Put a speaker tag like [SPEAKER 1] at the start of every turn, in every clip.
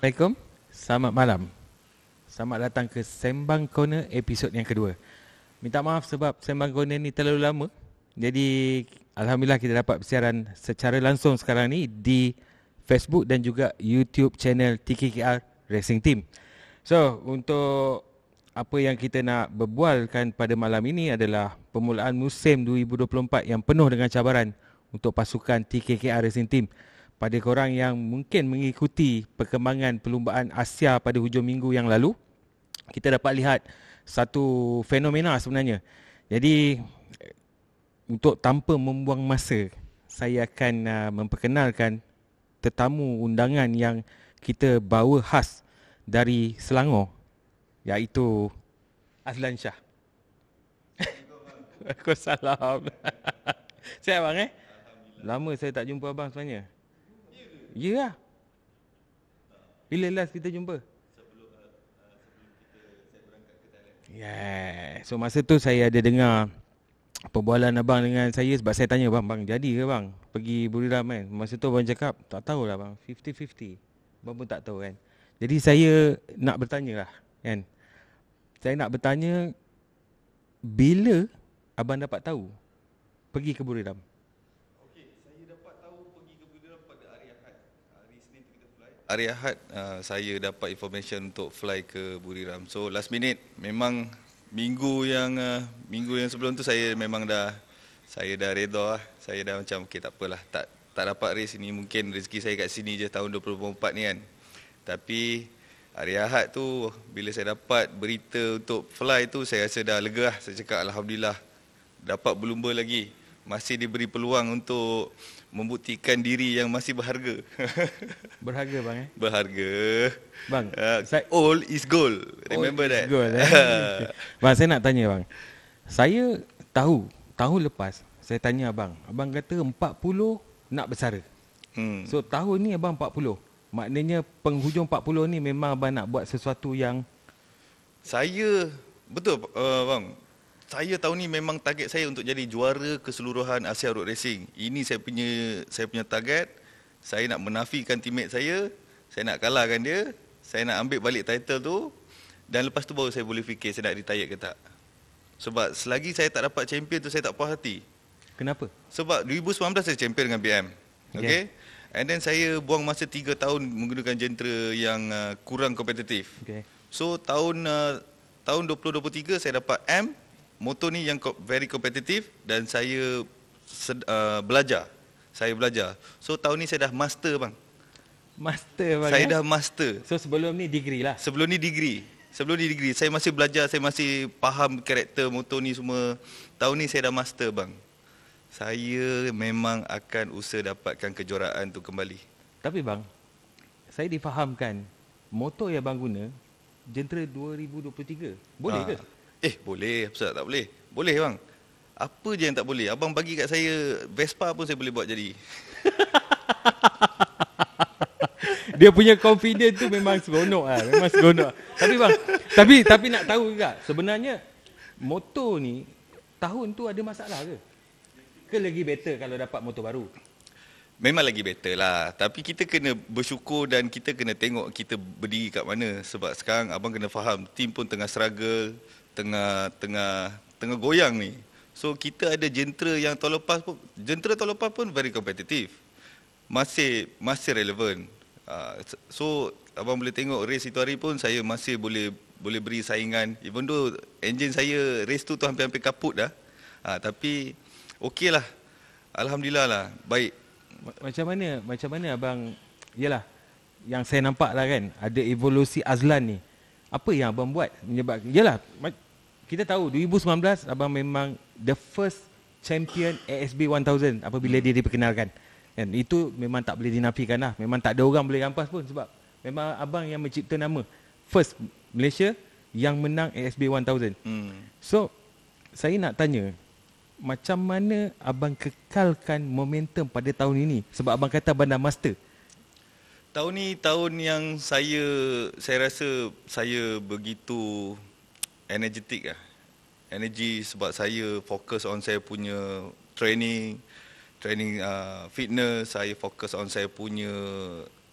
[SPEAKER 1] Assalamualaikum. Selamat malam. Selamat datang ke Sembang Corner episod yang kedua. Minta maaf sebab Sembang Corner ni terlalu lama. Jadi alhamdulillah kita dapat siaran secara langsung sekarang ni di Facebook dan juga YouTube channel TKKR Racing Team. So, untuk apa yang kita nak berbualkan pada malam ini adalah permulaan musim 2024 yang penuh dengan cabaran untuk pasukan TKKR Racing Team pada korang yang mungkin mengikuti perkembangan perlumbaan Asia pada hujung minggu yang lalu, kita dapat lihat satu fenomena sebenarnya. Jadi untuk tanpa membuang masa, saya akan uh, memperkenalkan tetamu undangan yang kita bawa khas dari Selangor iaitu Azlan Shah. Assalamualaikum. Waalaikumsalam. Sihat bang eh? Lama saya tak jumpa abang sebenarnya. Ya lah. Bila last kita jumpa? Yeah, uh, So masa tu saya ada dengar perbualan abang dengan saya sebab saya tanya bang, bang jadi ke bang? Pergi Buriram kan? Masa tu abang cakap, tak tahulah bang. 50-50. Abang pun tak tahu kan? Jadi saya nak bertanya lah kan? Saya nak bertanya bila abang dapat tahu pergi ke Buriram?
[SPEAKER 2] hari Ahad uh, saya dapat information untuk fly ke Buriram. So last minute memang minggu yang uh, minggu yang sebelum tu saya memang dah saya dah redha lah. Saya dah macam okey tak apalah tak tak dapat race ini mungkin rezeki saya kat sini je tahun 2024 ni kan. Tapi hari Ahad tu bila saya dapat berita untuk fly tu saya rasa dah lega lah. Saya cakap alhamdulillah dapat berlumba lagi. Masih diberi peluang untuk membuktikan diri yang masih berharga. Berharga bang eh? Berharga. Bang, uh, saya all is gold. Remember all that. Is gold, eh?
[SPEAKER 1] bang, saya nak tanya bang. Saya tahu tahu lepas saya tanya abang. Abang kata 40 nak bersara. Hmm. So tahun ni abang 40. Maknanya penghujung 40 ni memang abang nak buat sesuatu yang
[SPEAKER 2] saya betul uh, bang saya tahun ni memang target saya untuk jadi juara keseluruhan Asia Road Racing. Ini saya punya saya punya target. Saya nak menafikan teammate saya, saya nak kalahkan dia, saya nak ambil balik title tu dan lepas tu baru saya boleh fikir saya nak retire ke tak. Sebab selagi saya tak dapat champion tu saya tak puas hati. Kenapa? Sebab 2019 saya champion dengan BM. Okay. Ya. okay. And then saya buang masa 3 tahun menggunakan jentera yang uh, kurang kompetitif. Okey. So tahun uh, tahun 2023 saya dapat M, motor ni yang very competitive dan saya sed, uh, belajar. Saya belajar. So tahun ni saya dah master bang.
[SPEAKER 1] Master bang. Saya eh? dah
[SPEAKER 2] master. So sebelum ni degree lah. Sebelum ni degree. Sebelum ni degree. Saya masih belajar, saya masih faham karakter motor ni semua. Tahun ni saya dah master bang. Saya memang akan usaha dapatkan kejuaraan tu kembali. Tapi bang,
[SPEAKER 1] saya difahamkan motor yang bang guna jentera 2023.
[SPEAKER 2] Boleh ha. ke? Eh boleh, apa tak boleh? Boleh bang. Apa je yang tak boleh? Abang bagi kat saya Vespa pun saya boleh buat jadi.
[SPEAKER 1] Dia punya confidence tu memang seronok lah. Memang seronok. tapi bang, tapi tapi nak tahu juga sebenarnya motor ni tahun tu ada masalah ke? Ke lagi better kalau dapat motor baru?
[SPEAKER 2] Memang lagi better lah. Tapi kita kena bersyukur dan kita kena tengok kita berdiri kat mana. Sebab sekarang abang kena faham, tim pun tengah struggle tengah tengah tengah goyang ni. So kita ada jentera yang tahun lepas pun jentera tahun lepas pun very competitive. Masih masih relevan. Ah, so abang boleh tengok race itu hari pun saya masih boleh boleh beri saingan even though engine saya race tu tu hampir-hampir kaput dah. Ha, tapi okay lah Alhamdulillah lah baik. Macam mana macam mana abang
[SPEAKER 1] yalah yang saya nampak lah kan ada evolusi Azlan ni. Apa yang abang buat menyebabkan yalah kita tahu 2019 abang memang the first champion ASB 1000 apabila hmm. dia diperkenalkan. Dan itu memang tak boleh dinafikan lah. Memang tak ada orang boleh rampas pun sebab memang abang yang mencipta nama first Malaysia yang menang ASB 1000. Hmm. So saya nak tanya macam mana abang kekalkan momentum pada tahun ini sebab abang kata abang dah master.
[SPEAKER 2] Tahun ni tahun yang saya saya rasa saya begitu energetik lah. Energy sebab saya fokus on saya punya training, training uh, fitness, saya fokus on saya punya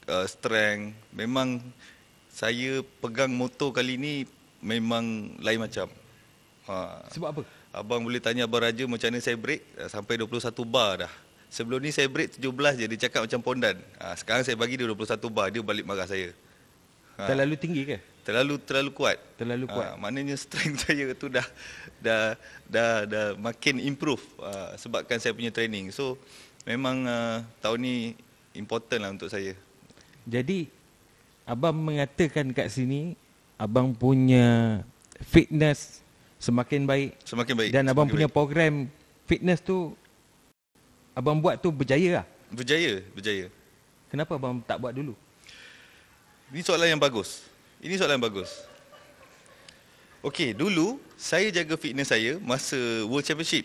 [SPEAKER 2] uh, strength. Memang saya pegang motor kali ni memang lain macam. Ha. Sebab apa? Abang boleh tanya Abang Raja macam mana saya break uh, sampai 21 bar dah. Sebelum ni saya break 17 je, dia cakap macam pondan. Ha. Sekarang saya bagi dia 21 bar, dia balik marah saya. Ha. Terlalu tinggi ke? terlalu terlalu kuat. Terlalu ah, kuat. Ha, maknanya strength saya tu dah dah dah dah makin improve ha, sebabkan saya punya training. So memang uh, tahun ni important lah untuk saya.
[SPEAKER 1] Jadi abang mengatakan kat sini abang punya fitness semakin baik. Semakin baik. Dan abang punya baik. program fitness tu abang buat tu berjaya lah. Berjaya, berjaya. Kenapa abang tak buat
[SPEAKER 2] dulu? Ini soalan yang bagus. Ini soalan bagus. Okey, dulu saya jaga fitness saya masa World Championship.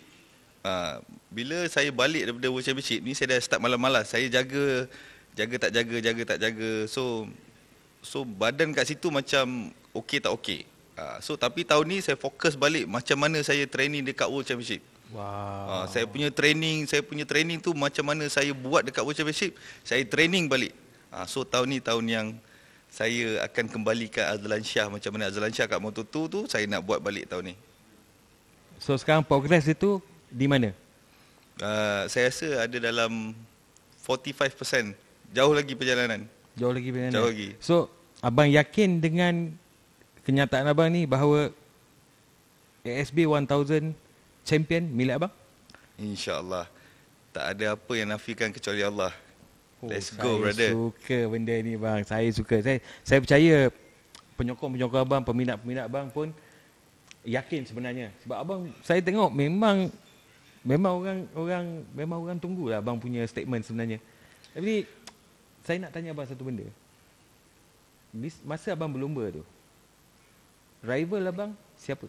[SPEAKER 2] Uh, bila saya balik daripada World Championship ni saya dah start malam malas Saya jaga jaga tak jaga, jaga tak jaga. So so badan kat situ macam okey tak okey. Uh, so tapi tahun ni saya fokus balik macam mana saya training dekat World Championship. Wow. Uh, saya punya training, saya punya training tu macam mana saya buat dekat World Championship, saya training balik. Uh, so tahun ni tahun yang saya akan kembalikan Azlan Shah macam mana Azlan Shah kat Moto2 tu saya nak buat balik tahun ni.
[SPEAKER 1] So sekarang progress itu di mana?
[SPEAKER 2] Uh, saya rasa ada dalam 45% jauh lagi perjalanan.
[SPEAKER 1] Jauh lagi perjalanan. Jauh lagi. So abang yakin dengan kenyataan abang ni bahawa ASB 1000 champion milik abang?
[SPEAKER 2] InsyaAllah. Tak ada apa yang nafikan kecuali Allah. Oh, Let's go saya brother. Saya suka
[SPEAKER 1] benda ni bang. Saya suka. Saya saya percaya penyokong-penyokong abang, peminat-peminat abang pun yakin sebenarnya. Sebab abang saya tengok memang memang orang orang memang orang tunggulah abang punya statement sebenarnya. Tapi saya nak tanya abang satu benda. Masa abang berlomba tu rival abang siapa?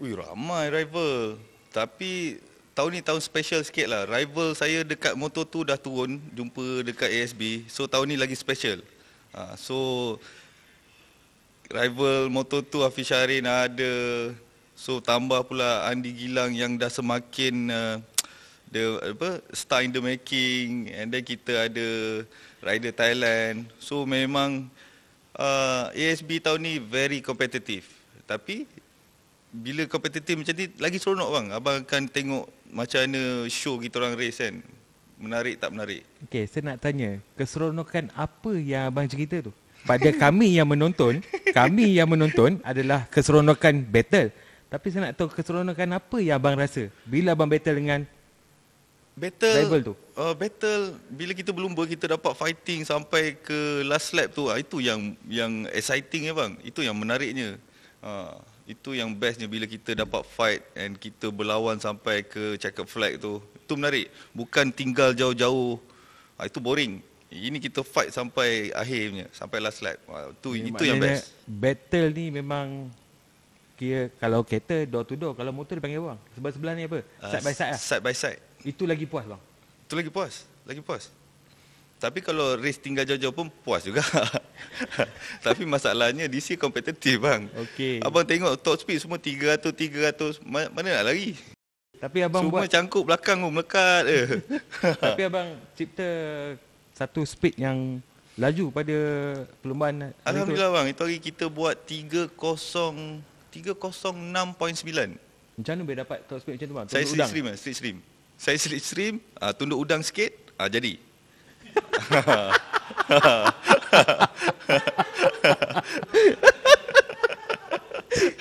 [SPEAKER 2] Ui ramai rival. Tapi tahun ni tahun special sikit lah. Rival saya dekat motor tu dah turun, jumpa dekat ASB. So tahun ni lagi special. Ha, so rival motor tu Afi Syahrin ada. So tambah pula Andi Gilang yang dah semakin uh, the apa star in the making and then kita ada rider Thailand. So memang uh, ASB tahun ni very competitive. Tapi bila kompetitif macam ni lagi seronok bang abang akan tengok macam mana show kita orang race kan menarik tak menarik okey saya nak tanya keseronokan apa yang abang cerita tu
[SPEAKER 1] pada kami yang menonton kami yang menonton adalah keseronokan battle tapi saya nak tahu keseronokan apa yang abang rasa bila abang battle dengan
[SPEAKER 2] battle rival tu uh, battle bila kita belum berlumba kita dapat fighting sampai ke last lap tu uh, itu yang yang exciting ya bang itu yang menariknya uh. Itu yang bestnya bila kita dapat fight and kita berlawan sampai ke checkered flag tu. Itu menarik. Bukan tinggal jauh-jauh. Ha, itu boring. Ini kita fight sampai akhirnya, sampai last lap. Ha, ah, itu ya, itu yang best.
[SPEAKER 1] Battle ni memang kira kalau kereta door to door, kalau motor dipanggil bang. Sebab sebelah ni apa?
[SPEAKER 2] Ah, side uh, by side lah. Side by side. Itu lagi puas bang. Itu lagi puas. Lagi puas. Tapi kalau race tinggal jauh-jauh pun puas juga. Tapi masalahnya DC kompetitif bang. Okey. Abang tengok top speed semua 300 300 mana nak lari? Tapi abang semua buat semua cangkuk belakang pun melekat eh.
[SPEAKER 1] Tapi
[SPEAKER 2] abang cipta
[SPEAKER 1] satu speed yang laju pada perlumbaan Alhamdulillah
[SPEAKER 2] bang, itu hari kita buat 30 306.9. Macam mana boleh dapat top speed macam tu bang? Tunduk Saya slip stream, eh, slip stream. Saya slip stream, ah, tunduk udang sikit, ah, jadi.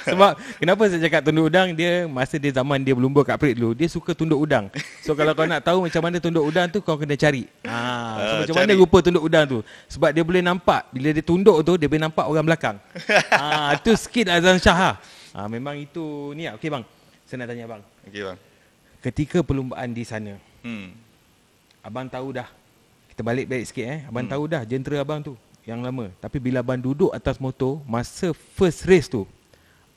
[SPEAKER 1] Sebab kenapa saya cakap tunduk udang dia masa dia zaman dia belum kat Perit dulu dia suka tunduk udang. So kalau kau nak tahu macam mana tunduk udang tu kau kena cari. Ah, so, uh, macam cari. mana rupa tunduk udang tu? Sebab dia boleh nampak bila dia tunduk tu dia boleh nampak orang belakang. ah, tu skill Azan Shah. Ah. ah, memang itu ni ah. Okey bang. Saya nak tanya bang. Okey bang. Ketika perlumbaan di sana. Hmm. Abang tahu dah kita balik balik sikit eh. Abang hmm. tahu dah jentera abang tu yang lama. Tapi bila abang duduk atas motor masa first race tu,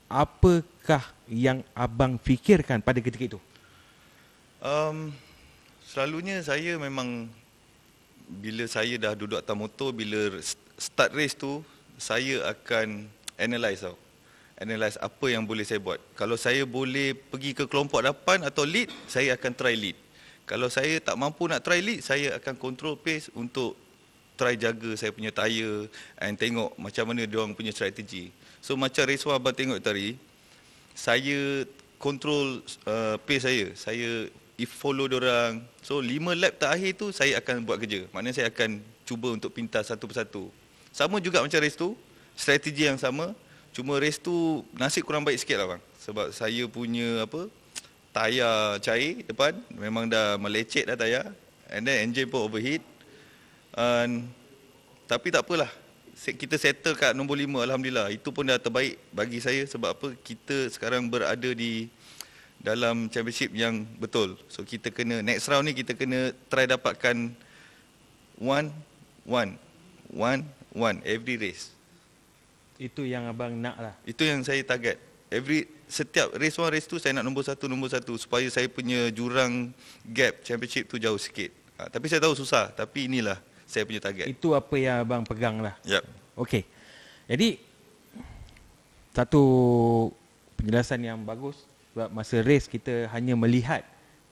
[SPEAKER 1] apakah yang abang fikirkan pada ketika itu?
[SPEAKER 2] Um, selalunya saya memang bila saya dah duduk atas motor, bila start race tu, saya akan analyse tau. Analyse apa yang boleh saya buat. Kalau saya boleh pergi ke kelompok depan atau lead, saya akan try lead kalau saya tak mampu nak try lead saya akan control pace untuk try jaga saya punya tyre and tengok macam mana dia orang punya strategi so macam Reswa abang tengok tadi saya control uh, pace saya saya if follow dia orang so 5 lap terakhir tu saya akan buat kerja maknanya saya akan cuba untuk pintas satu persatu sama juga macam race tu strategi yang sama cuma race tu nasib kurang baik sikit lah bang sebab saya punya apa tayar cair depan memang dah melecet dah tayar and then engine pun overheat and tapi tak apalah kita settle kat nombor 5 alhamdulillah itu pun dah terbaik bagi saya sebab apa kita sekarang berada di dalam championship yang betul so kita kena next round ni kita kena try dapatkan one one one one every race
[SPEAKER 1] itu yang abang nak lah
[SPEAKER 2] itu yang saya target every setiap race 1 race 2 saya nak nombor satu nombor satu supaya saya punya jurang gap championship tu jauh sikit. Ha, tapi saya tahu susah tapi inilah saya punya target. Itu
[SPEAKER 1] apa yang abang pegang lah. Yep. Okey. Jadi satu penjelasan yang bagus sebab masa race kita hanya melihat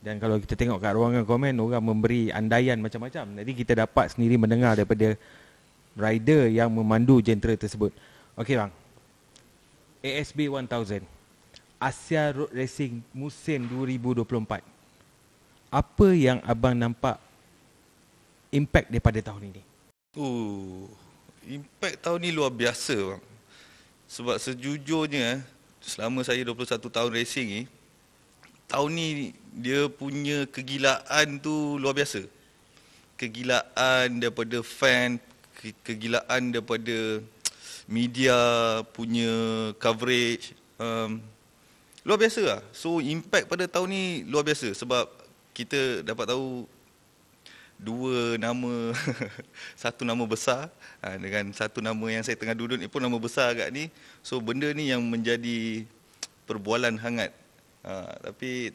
[SPEAKER 1] dan kalau kita tengok kat ruangan komen orang memberi andaian macam-macam. Jadi kita dapat sendiri mendengar daripada rider yang memandu jentera tersebut. Okey bang. ASB 1000. Asia Road Racing musim 2024. Apa yang abang nampak impact daripada tahun ini?
[SPEAKER 2] Oh, impact tahun ni luar biasa bang. Sebab sejujurnya selama saya 21 tahun racing ni tahun ni dia punya kegilaan tu luar biasa. Kegilaan daripada fan, kegilaan daripada media punya coverage um, luar biasa lah. So impact pada tahun ni luar biasa sebab kita dapat tahu dua nama satu nama besar ha, dengan satu nama yang saya tengah duduk ni pun nama besar agak ni so benda ni yang menjadi perbualan hangat ha, tapi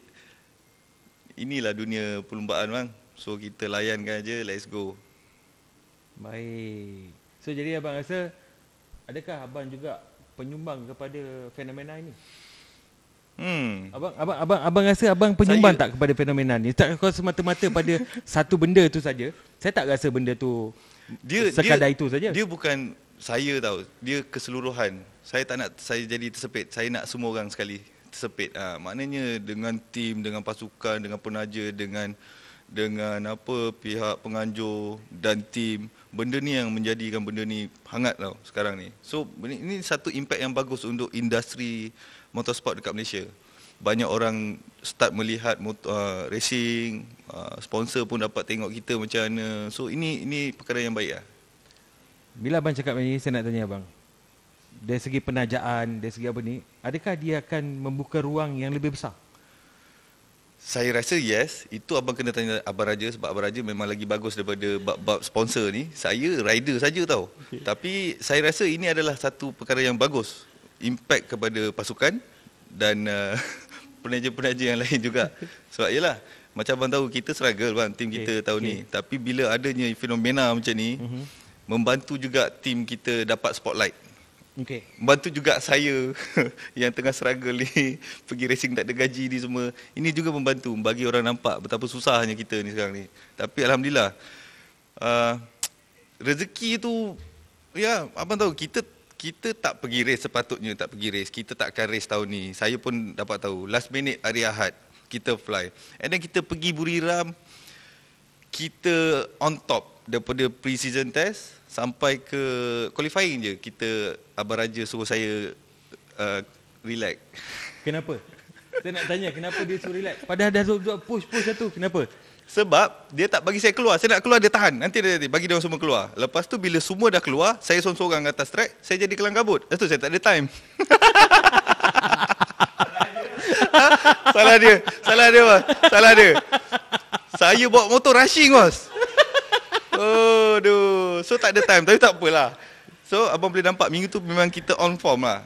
[SPEAKER 2] inilah dunia perlumbaan bang so kita layankan aja let's go
[SPEAKER 1] baik so jadi abang rasa adakah abang juga penyumbang kepada fenomena ini Hmm. Abang abang abang abang rasa abang penyumbang saya... tak kepada fenomena ni? Tak kau semata-mata pada satu benda tu saja. Saya tak rasa benda tu dia sekadar dia, itu saja.
[SPEAKER 2] Dia bukan saya tahu. Dia keseluruhan. Saya tak nak saya jadi tersepit. Saya nak semua orang sekali tersepit. Ah ha, maknanya dengan tim, dengan pasukan, dengan penaja, dengan dengan apa pihak penganjur dan tim benda ni yang menjadikan benda ni hangat tau sekarang ni. So ini, satu impak yang bagus untuk industri motorsport dekat Malaysia. Banyak orang start melihat motor, uh, racing, uh, sponsor pun dapat tengok kita macam mana. So ini ini perkara yang baik lah.
[SPEAKER 1] Bila abang cakap ni, saya nak tanya abang. Dari segi penajaan, dari segi apa ni, adakah dia akan membuka ruang yang lebih besar?
[SPEAKER 2] Saya rasa yes, itu abang kena tanya abang Raja sebab abang Raja memang lagi bagus daripada bab-bab sponsor ni. Saya rider saja tau. Okay. Tapi saya rasa ini adalah satu perkara yang bagus impact kepada pasukan dan uh, penaja-penaja yang lain juga. Sebab yalah macam abang tahu kita struggle bang tim okay. kita tahun okay. ni. Tapi bila adanya fenomena macam ni uh-huh. membantu juga tim kita dapat spotlight. Okay. Membantu juga saya yang tengah struggle ni pergi racing tak ada gaji ni semua. Ini juga membantu bagi orang nampak betapa susahnya kita ni sekarang ni. Tapi alhamdulillah uh, rezeki tu ya abang tahu kita kita tak pergi race sepatutnya tak pergi race kita tak akan race tahun ni saya pun dapat tahu last minute hari Ahad kita fly and then kita pergi Buriram kita on top daripada pre-season test sampai ke qualifying je kita Abang Raja suruh saya uh, relax kenapa?
[SPEAKER 1] saya nak tanya kenapa dia suruh relax
[SPEAKER 2] padahal dah push-push satu kenapa? Sebab dia tak bagi saya keluar. Saya nak keluar, dia tahan. Nanti, nanti, nanti. bagi dia semua keluar. Lepas tu, bila semua dah keluar, saya sorang-sorang atas track, saya jadi kelang kabut. Lepas tu, saya tak ada time. Salah dia. Salah dia, bos. Salah dia. Saya bawa motor rushing, bos. Oh, aduh. So, tak ada time. Tapi tak apalah. So, abang boleh nampak minggu tu memang kita on form lah.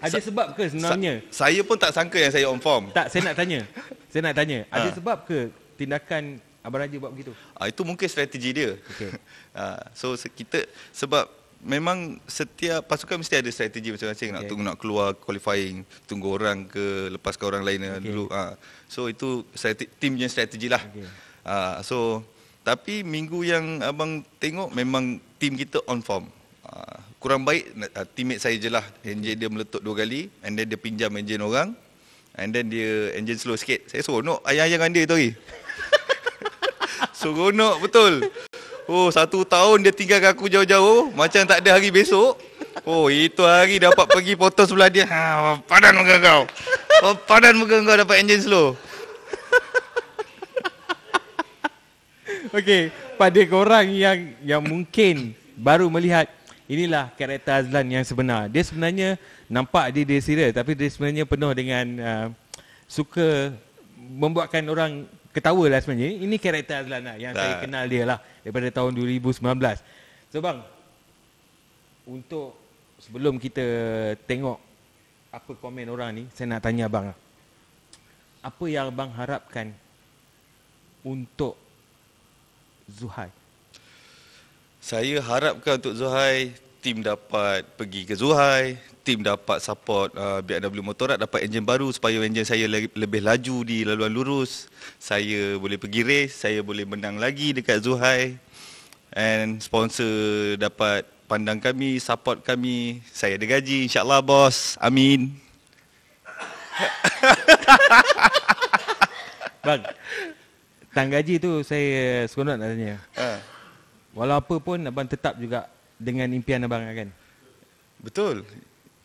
[SPEAKER 2] Ada Sa- sebab ke sebenarnya? Sa- saya pun tak sangka yang saya on form. Tak, saya nak tanya. saya nak tanya. Ada ha. sebab
[SPEAKER 1] ke tindakan Abang Raja buat begitu?
[SPEAKER 2] Ah, itu mungkin strategi dia. Okay. ah, so kita sebab memang setiap pasukan mesti ada strategi macam-macam okay. nak tunggu nak keluar qualifying, tunggu orang ke lepaskan orang lain okay. dulu. Ah, so itu timnya strategi lah. Okay. Ah, so tapi minggu yang abang tengok memang tim kita on form. Ah, kurang baik uh, saya je lah. Enjin dia meletup dua kali and then dia pinjam enjin orang. And then dia enjin slow sikit. Saya suruh, no, ayah-ayah dengan dia tu hari. Seronok betul. Oh, satu tahun dia tinggalkan aku jauh-jauh. Oh, macam tak ada hari besok. Oh, itu hari dapat pergi foto sebelah dia. Ha, padan muka kau. Oh, padan muka kau dapat engine slow. Okey, pada korang yang yang mungkin
[SPEAKER 1] baru melihat inilah karakter Azlan yang sebenar. Dia sebenarnya nampak dia dia serius tapi dia sebenarnya penuh dengan uh, suka membuatkan orang ketawa lah sebenarnya. Ini, ini karakter Azlan lah yang tak. saya kenal dia lah daripada tahun 2019. So bang, untuk sebelum kita tengok apa komen orang ni, saya nak tanya abang lah. Apa yang abang harapkan untuk Zuhai?
[SPEAKER 2] Saya harapkan untuk Zuhai, tim dapat pergi ke Zuhai, tim dapat support uh, BMW Motorrad dapat enjin baru supaya enjin saya le- lebih laju di laluan lurus. Saya boleh pergi race, saya boleh menang lagi dekat Zuhai. And sponsor dapat pandang kami, support kami. Saya ada gaji insya bos. Amin. Bang.
[SPEAKER 1] Tang gaji tu saya seronok nak tanya. Uh. Walaupun abang tetap juga dengan impian abang kan. Betul.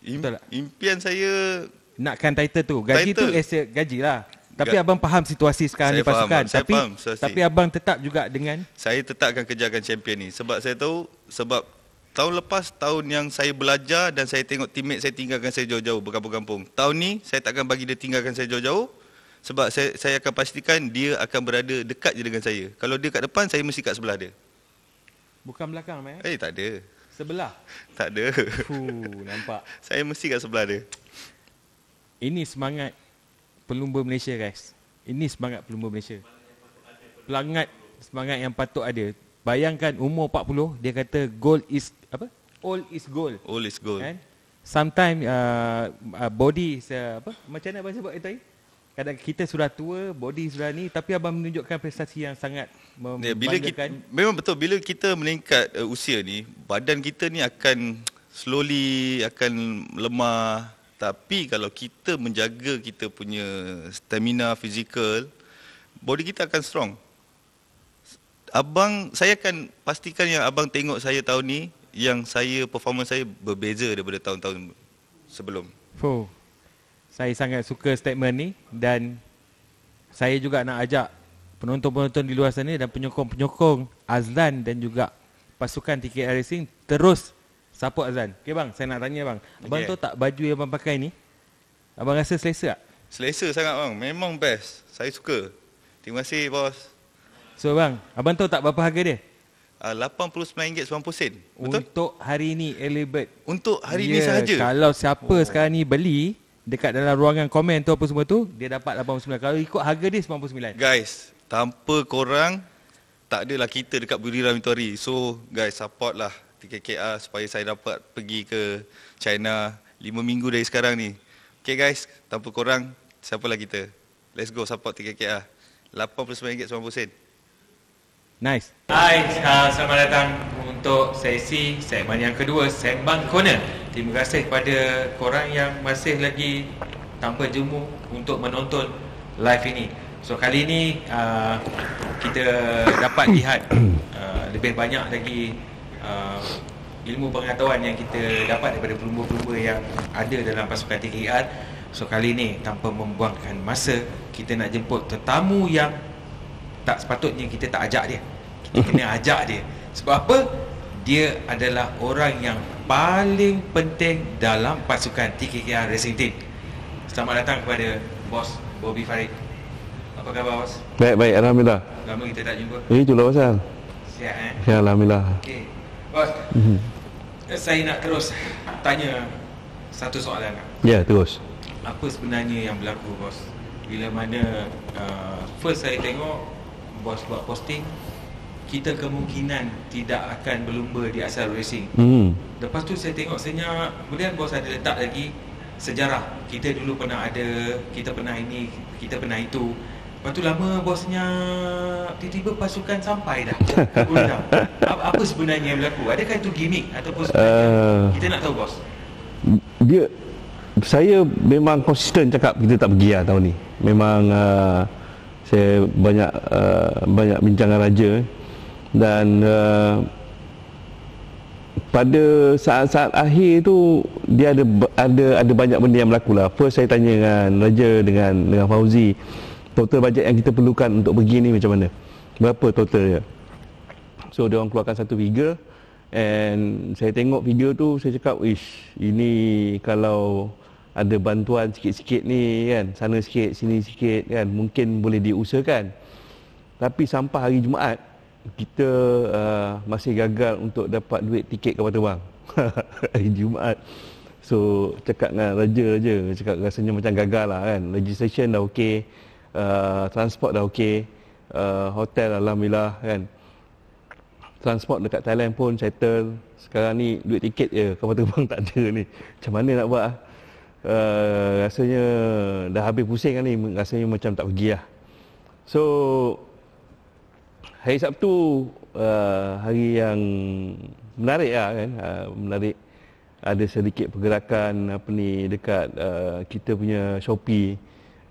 [SPEAKER 1] Im- Impian
[SPEAKER 2] saya nakkan title tu. Gaji title. tu as
[SPEAKER 1] a gaji lah. Tapi G- abang faham situasi sekarang saya ni pasukan. Faham, tapi faham, tapi abang tetap juga dengan
[SPEAKER 2] Saya tetap akan kejarkan champion ni sebab saya tahu sebab tahun lepas tahun yang saya belajar dan saya tengok teammate saya tinggalkan saya jauh-jauh berkampung-kampung. Tahun ni saya takkan bagi dia tinggalkan saya jauh-jauh sebab saya saya akan pastikan dia akan berada dekat je dengan saya. Kalau dia kat depan saya mesti kat sebelah dia.
[SPEAKER 1] Bukan belakang, Mai.
[SPEAKER 2] Eh? eh, tak ada. Sebelah? Tak ada. Fuh, nampak. Saya mesti kat sebelah dia.
[SPEAKER 1] Ini semangat pelumba Malaysia, guys. Ini semangat pelumba Malaysia. Pelangat semangat yang patut ada. Bayangkan umur 40, dia kata gold is apa? All
[SPEAKER 2] is gold. All is gold. And
[SPEAKER 1] sometimes uh, uh, body is, uh, apa? Macam mana bahasa buat itu? Eh, kadang kita sudah tua, body sudah ni tapi abang menunjukkan prestasi yang sangat membanggakan. Ya, bila kita,
[SPEAKER 2] memang betul bila kita meningkat uh, usia ni, badan kita ni akan slowly akan lemah tapi kalau kita menjaga kita punya stamina fizikal, body kita akan strong. Abang, saya akan pastikan yang abang tengok saya tahun ni yang saya performance saya berbeza daripada tahun-tahun sebelum.
[SPEAKER 1] Oh saya sangat suka statement ni dan saya juga nak ajak penonton-penonton di luar sana dan penyokong-penyokong Azlan dan juga pasukan TK Racing terus support Azlan. Okey bang, saya nak tanya bang. Abang tu tak baju yang abang pakai ni? Abang rasa selesa tak?
[SPEAKER 2] Selesa sangat bang. Memang best. Saya suka. Terima kasih bos.
[SPEAKER 1] So bang, abang tu tak berapa harga dia?
[SPEAKER 2] RM89.90 ah, uh, Untuk hari ini Early Untuk hari yeah, ni ya, sahaja Kalau siapa oh. sekarang
[SPEAKER 1] ni beli dekat dalam ruangan komen tu apa semua tu dia dapat 89 kalau ikut harga dia 99
[SPEAKER 2] guys tanpa korang tak adalah kita dekat Budi Ramitori so guys support lah TKKR supaya saya dapat pergi ke China 5 minggu dari sekarang ni Okay guys tanpa korang siapa siapalah kita let's go support TKKR rm sen.
[SPEAKER 1] Nice Hai, ah, selamat datang untuk sesi segmen yang kedua, Sembang Corner Terima kasih kepada korang yang masih lagi tanpa jemu untuk menonton live ini. So kali ini uh, kita dapat lihat uh, lebih banyak lagi uh, ilmu pengetahuan yang kita dapat daripada pelumba-pelumba yang ada dalam pasukan TKR. So kali ini tanpa membuangkan masa kita nak jemput tetamu yang tak sepatutnya kita tak ajak dia. Kita kena ajak dia. Sebab apa? Dia adalah orang yang paling penting dalam pasukan TKKR Racing Team. Selamat datang kepada bos Bobby Farid. Apa khabar bos?
[SPEAKER 3] Baik, baik. Alhamdulillah. Lama kita tak jumpa. Eh, itulah pasal. Sihat eh? Sihat, ya, Alhamdulillah. Okay, Bos, mm-hmm.
[SPEAKER 1] saya nak terus tanya satu soalan. Ya,
[SPEAKER 3] yeah, terus.
[SPEAKER 1] Apa sebenarnya yang berlaku bos? Bila mana uh, first saya tengok bos buat posting kita kemungkinan tidak akan berlumba di asal racing. Hmm. Lepas tu saya tengok senyap, kemudian bos ada letak lagi sejarah. Kita dulu pernah ada, kita pernah ini, kita pernah itu. Lepas tu lama bosnya tiba-tiba pasukan sampai dah. apa, apa sebenarnya yang berlaku? Adakah itu gimmick ataupun sebenarnya? Uh, kita nak tahu bos.
[SPEAKER 3] Dia saya memang konsisten cakap kita tak pergi lah tahun ni. Memang uh, saya banyak uh, banyak bincang dengan raja dan uh, pada saat-saat akhir tu dia ada ada ada banyak benda yang berlaku lah. First saya tanya dengan Raja dengan dengan Fauzi total bajet yang kita perlukan untuk pergi ni macam mana? Berapa total dia? So dia orang keluarkan satu figure and saya tengok video tu saya cakap ish ini kalau ada bantuan sikit-sikit ni kan sana sikit sini sikit kan mungkin boleh diusahakan tapi sampah hari Jumaat kita uh, masih gagal untuk dapat duit tiket kapal terbang hari Jumaat so cakap dengan raja je cakap rasanya macam gagal lah kan registration dah okey uh, transport dah okey uh, hotel alhamdulillah kan transport dekat Thailand pun settle sekarang ni duit tiket je kapal terbang tak ada ni macam mana nak buat ah? uh, rasanya dah habis pusing kan ni rasanya macam tak pergi lah so hari Sabtu uh, hari yang menarik ya, kan uh, menarik ada sedikit pergerakan apa ni dekat uh, kita punya Shopee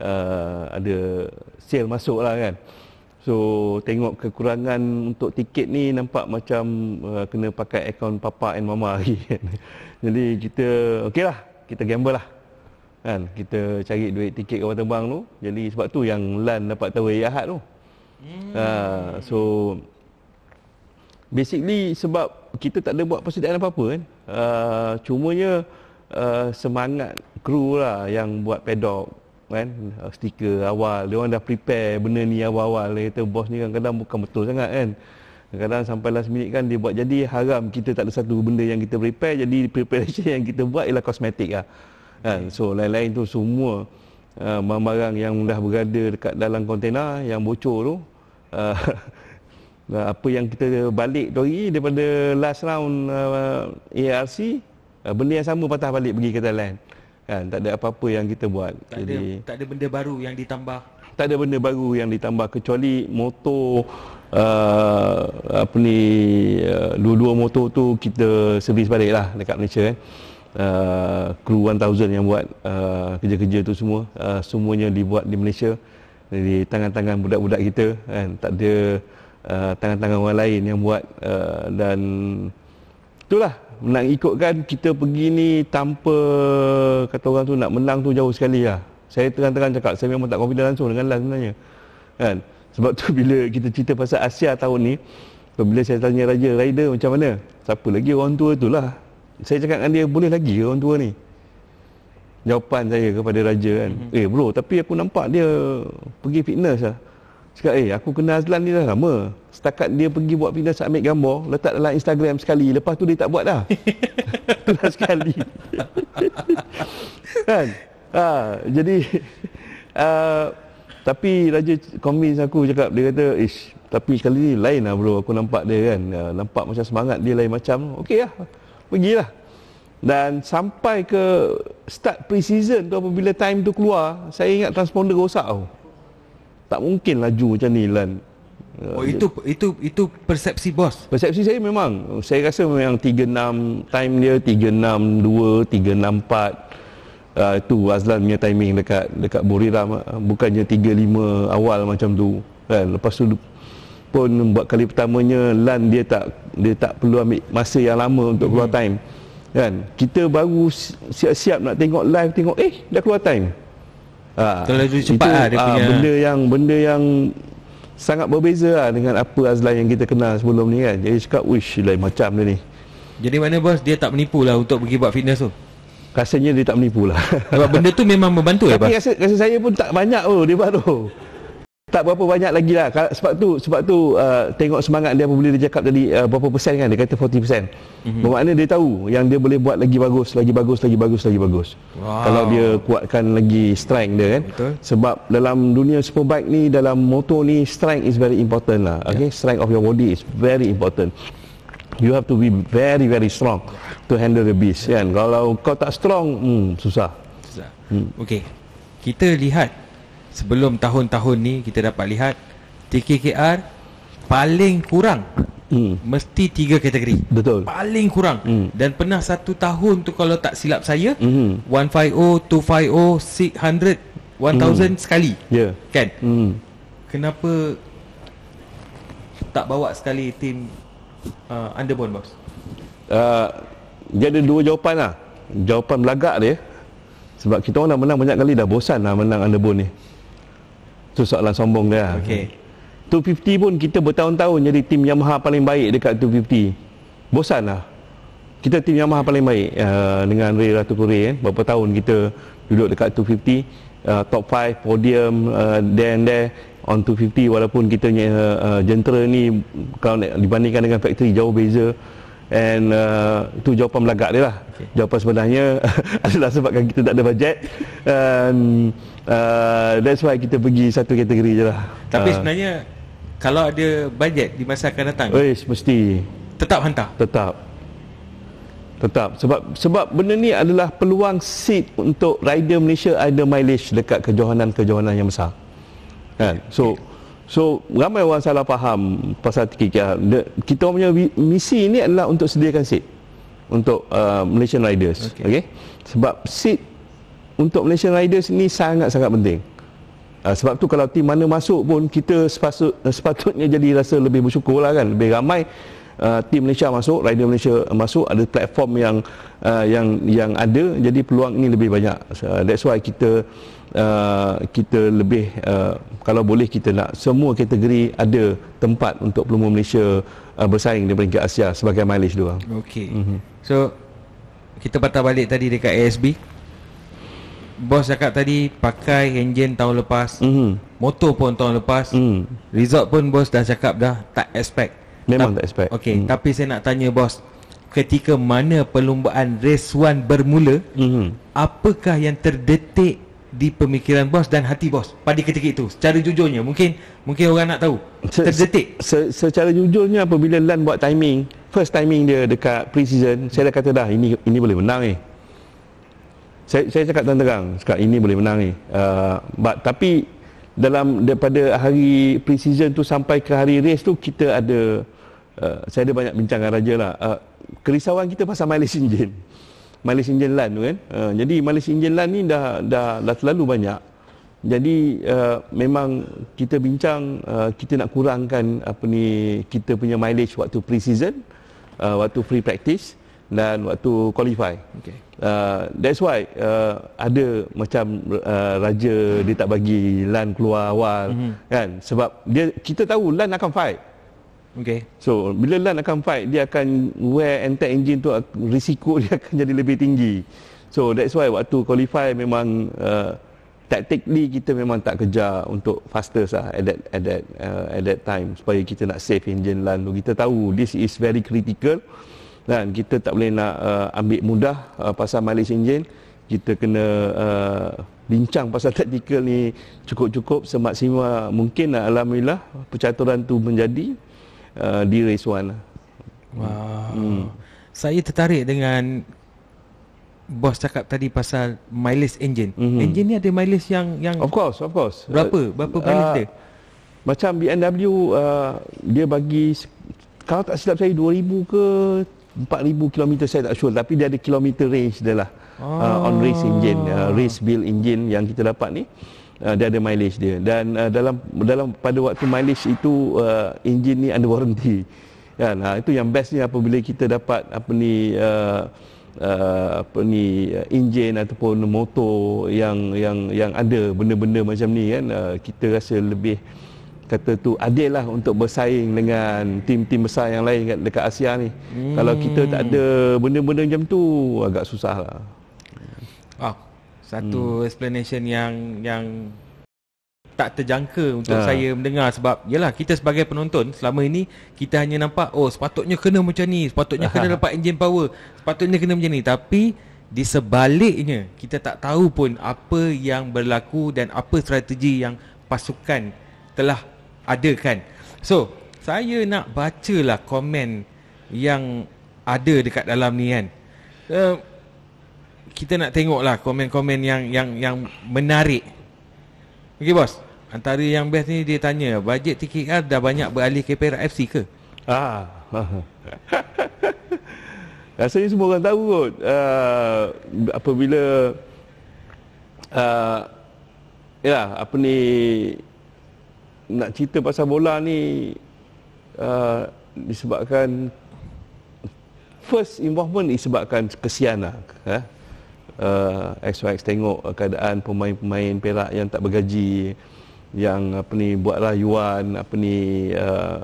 [SPEAKER 3] uh, ada sale masuk lah kan so tengok kekurangan untuk tiket ni nampak macam uh, kena pakai akaun papa and mama lagi kan? jadi kita okey lah kita gamble lah kan kita cari duit tiket kawasan terbang tu jadi sebab tu yang Lan dapat tahu hari Ahad tu Hmm. Uh, so basically sebab kita tak ada buat persediaan apa-apa kan. Uh, cumanya uh, semangat kru lah yang buat pedok kan uh, stiker awal dia orang dah prepare benda ni awal-awal dia kata bos ni kadang-kadang bukan betul sangat kan kadang-kadang sampai last minute kan dia buat jadi haram kita tak ada satu benda yang kita prepare jadi preparation yang kita buat ialah kosmetik lah okay. so lain-lain tu semua Eh, barang-barang yang dah berada dekat dalam kontena yang bocor tu uh, apa yang kita balik tu hari daripada last round uh, ARC uh, benda yang sama patah balik pergi ke Thailand kan tak ada apa-apa yang kita buat tak jadi ada, tak ada benda baru yang ditambah tak ada benda baru yang ditambah kecuali motor uh, apa ni uh, dua-dua motor tu kita servis baliklah dekat Malaysia eh uh, kru 1000 yang buat uh, kerja-kerja tu semua uh, semuanya dibuat di Malaysia di tangan-tangan budak-budak kita kan tak ada uh, tangan-tangan orang lain yang buat uh, dan itulah nak ikutkan kita pergi ni tanpa kata orang tu nak menang tu jauh sekali lah saya terang-terang cakap saya memang tak confident langsung dengan Lan sebenarnya kan sebab tu bila kita cerita pasal Asia tahun ni bila saya tanya Raja Rider macam mana siapa lagi orang tua tu lah saya cakap dengan dia boleh lagi ke orang tua ni jawapan saya kepada raja kan mm-hmm. eh bro tapi aku nampak dia pergi fitness lah cakap eh aku kenal Azlan ni dah lama setakat dia pergi buat fitness ambil gambar letak dalam Instagram sekali lepas tu dia tak buat dah tu sekali kan ha, jadi uh, tapi raja convince aku cakap dia kata ish tapi sekali ni lain lah bro aku nampak dia kan ah, nampak macam semangat dia lain macam okey lah pergilah dan sampai ke start pre-season tu apabila time tu keluar saya ingat transponder rosak tau tak mungkin laju macam ni lan oh uh, itu itu itu persepsi bos persepsi saya memang saya rasa memang 36 time dia 362 364 Uh, itu Azlan punya timing dekat dekat Buriram bukannya 35 awal macam tu kan lepas tu pun buat kali pertamanya lan dia tak dia tak perlu ambil masa yang lama untuk keluar hmm. time kan kita baru siap-siap nak tengok live tengok eh dah keluar time ha, terlalu cepat itu, lah dia ha, punya benda yang benda yang sangat berbeza lah dengan apa Azlan yang kita kenal sebelum ni kan jadi cakap wish lain macam dia ni
[SPEAKER 1] jadi mana bos dia tak menipu lah untuk pergi buat fitness tu
[SPEAKER 3] rasanya dia tak menipu lah sebab benda tu memang membantu ya bos tapi rasa, saya pun tak banyak tu dia baru tak berapa banyak lagi lah sebab tu sebab tu uh, tengok semangat dia apabila dia cakap tadi uh, berapa persen kan dia kata 40% mm-hmm. bermakna dia tahu yang dia boleh buat lagi bagus lagi bagus lagi bagus lagi bagus
[SPEAKER 2] wow. kalau dia
[SPEAKER 3] kuatkan lagi strength dia kan Betul. sebab dalam dunia superbike ni dalam motor ni strength is very important lah ya. okay? yeah. strength of your body is very important you have to be very very strong to handle the beast yeah. kan kalau kau tak strong hmm, susah susah hmm. okay
[SPEAKER 1] kita lihat sebelum tahun-tahun ni kita dapat lihat TKKR paling kurang hmm. mesti tiga kategori betul paling kurang hmm. dan pernah satu tahun tu kalau tak silap saya hmm. 150 250 600 1000 hmm. sekali ya yeah. kan hmm. kenapa tak bawa sekali tim uh, underbone bos
[SPEAKER 3] uh, dia ada dua jawapan lah jawapan belagak dia sebab kita orang dah menang banyak kali dah bosan lah menang underbone ni itu soalan sombong dia. Okey. 250 pun kita bertahun-tahun jadi tim Yamaha paling baik dekat 250. Bosanlah. Kita tim Yamaha paling baik uh, dengan Ray Ratu Kuri eh. Berapa tahun kita duduk dekat 250 uh, eh, top 5 podium uh, eh, then there on 250 walaupun kita punya uh, jentera ni kalau dibandingkan dengan factory jauh beza and uh, tu jawapan belagak dia lah okay. jawapan sebenarnya adalah sebabkan kita tak ada bajet um, uh, that's why kita pergi satu kategori je lah tapi uh. sebenarnya kalau ada bajet di masa akan datang Weiss, mesti tetap hantar tetap tetap sebab sebab benda ni adalah peluang seat untuk rider Malaysia ada mileage dekat kejohanan-kejohanan yang besar kan so so ramai orang salah faham pasal TKR kita punya misi ni adalah untuk sediakan seat untuk uh, Malaysian riders okay. okay? sebab seat untuk Malaysian Riders ni sangat-sangat penting. Uh, sebab tu kalau tim mana masuk pun kita sepatut, eh, sepatutnya jadi rasa lebih bersyukur lah kan. Lebih ramai uh, tim Malaysia masuk, rider Malaysia masuk, ada platform yang uh, yang yang ada. Jadi peluang ini lebih banyak. So, that's why kita uh, kita lebih, uh, kalau boleh kita nak semua kategori ada tempat untuk peluang Malaysia uh, bersaing di peringkat Asia sebagai mileage dua. Okay. Mm-hmm. So, kita patah balik tadi dekat ASB
[SPEAKER 1] bos cakap tadi pakai engine tahun lepas. Mm-hmm. Motor pun tahun lepas. Mm. Result pun bos dah cakap dah tak expect. Memang Ta- tak expect. Okay, mm. tapi saya nak tanya bos ketika mana perlombaan race one bermula? Mm-hmm. Apakah yang terdetik di pemikiran bos dan hati bos pada ketika itu secara jujurnya mungkin mungkin orang nak tahu
[SPEAKER 3] se- terdetik se- secara jujurnya apabila Lan buat timing first timing dia dekat pre-season saya dah kata dah ini ini boleh menang eh saya, saya cakap terang-terang sekarang ini boleh menang ni uh, tapi dalam daripada hari pre-season tu sampai ke hari race tu kita ada uh, saya ada banyak bincang dengan Raja lah uh, kerisauan kita pasal mileage engine mileage engine LAN tu kan uh, jadi mileage engine LAN ni dah, dah, dah terlalu banyak jadi uh, memang kita bincang uh, kita nak kurangkan apa ni kita punya mileage waktu pre-season uh, waktu free practice dan waktu qualify. Okay. Uh, that's why uh, ada macam uh, raja dia tak bagi Lan keluar awal mm-hmm. kan sebab dia kita tahu Lan akan fight. Okay. So bila Lan akan fight dia akan wear and tear engine tu risiko dia akan jadi lebih tinggi. So that's why waktu qualify memang uh, tactically kita memang tak kejar untuk faster lah at that at that uh, at that time supaya kita nak save engine Lan. Kita tahu this is very critical dan kita tak boleh nak uh, ambil mudah uh, pasal malis engine. kita kena uh, bincang pasal taktikal ni cukup-cukup semaksima mungkin alhamdulillah percaturan tu menjadi uh, di race one wah wow. hmm.
[SPEAKER 1] saya tertarik dengan bos cakap tadi pasal mileage engine mm-hmm. engine ni ada mileage yang yang of course of course berapa berapa uh, mileage dia
[SPEAKER 3] macam BMW uh, dia bagi kalau tak silap saya 2000 ke 4000 km saya tak sure tapi dia ada kilometer range dia lah oh. uh, on race engine uh, race build engine yang kita dapat ni uh, dia ada mileage dia dan uh, dalam dalam pada waktu mileage itu uh, engine ni under warranty kan uh, itu yang best ni apabila kita dapat apa ni uh, Uh, apa ni uh, enjin ataupun motor yang yang yang ada benda-benda macam ni kan uh, kita rasa lebih kata tu adil lah untuk bersaing dengan tim-tim besar yang lain dekat Asia ni. Hmm. Kalau kita tak ada benda-benda macam tu agak susah lah.
[SPEAKER 1] Wow. Ah, satu hmm. explanation yang yang tak terjangka untuk ha. saya mendengar sebab yalah kita sebagai penonton selama ini kita hanya nampak oh sepatutnya kena macam ni sepatutnya kena dapat engine power sepatutnya kena macam ni tapi di sebaliknya kita tak tahu pun apa yang berlaku dan apa strategi yang pasukan telah ada kan so saya nak bacalah komen yang ada dekat dalam ni kan uh, kita nak tengok lah komen-komen yang yang yang menarik Okay bos antara yang best ni dia tanya bajet TKR kan dah banyak beralih ke Perak FC ke
[SPEAKER 3] ah Rasanya semua orang tahu kot uh, Apabila uh, Ya apa ni nak cerita pasal bola ni uh, disebabkan first involvement disebabkan kesian lah. Eh? Uh, XYX tengok keadaan pemain-pemain perak yang tak bergaji yang apa ni buat rayuan apa ni uh,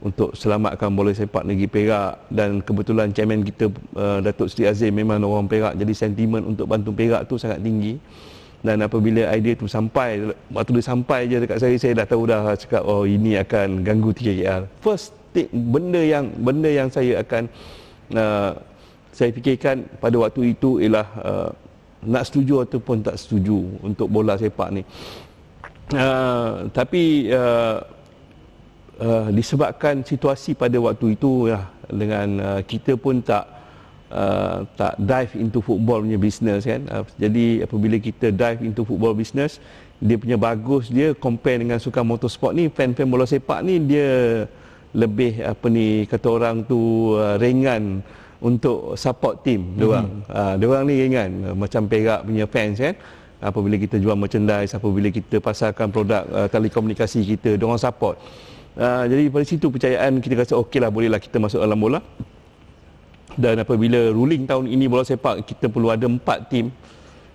[SPEAKER 3] untuk selamatkan bola sepak negeri Perak dan kebetulan chairman kita uh, Datuk Seri Azim memang orang Perak jadi sentimen untuk bantu Perak tu sangat tinggi dan apabila idea tu sampai waktu dia sampai je dekat saya saya dah tahu dah cakap oh ini akan ganggu 3 first thing benda yang benda yang saya akan uh, saya fikirkan pada waktu itu ialah uh, nak setuju ataupun tak setuju untuk bola sepak ni uh, tapi uh, Uh, disebabkan situasi pada waktu itu ya, dengan uh, kita pun tak uh, tak dive into football punya business kan uh, jadi apabila kita dive into football business dia punya bagus dia compare dengan suka motorsport ni fan-fan bola sepak ni dia lebih apa ni kata orang tu uh, ringan untuk support team hmm. dia mhm. orang uh, dia orang ni ringan uh, macam Perak punya fans kan apabila kita jual merchandise apabila kita pasarkan produk uh, telekomunikasi kita dia orang support Uh, jadi pada situ percayaan kita rasa okey lah kita masuk dalam bola dan apabila ruling tahun ini bola sepak kita perlu ada empat tim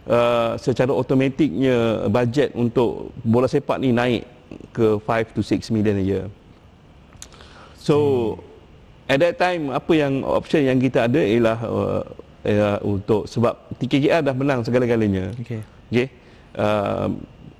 [SPEAKER 3] uh, secara automatiknya bajet untuk bola sepak ni naik ke 5 to 6 million a year so hmm. at that time apa yang option yang kita ada ialah uh, untuk sebab TKKR dah menang segala-galanya okay. Okay? Uh,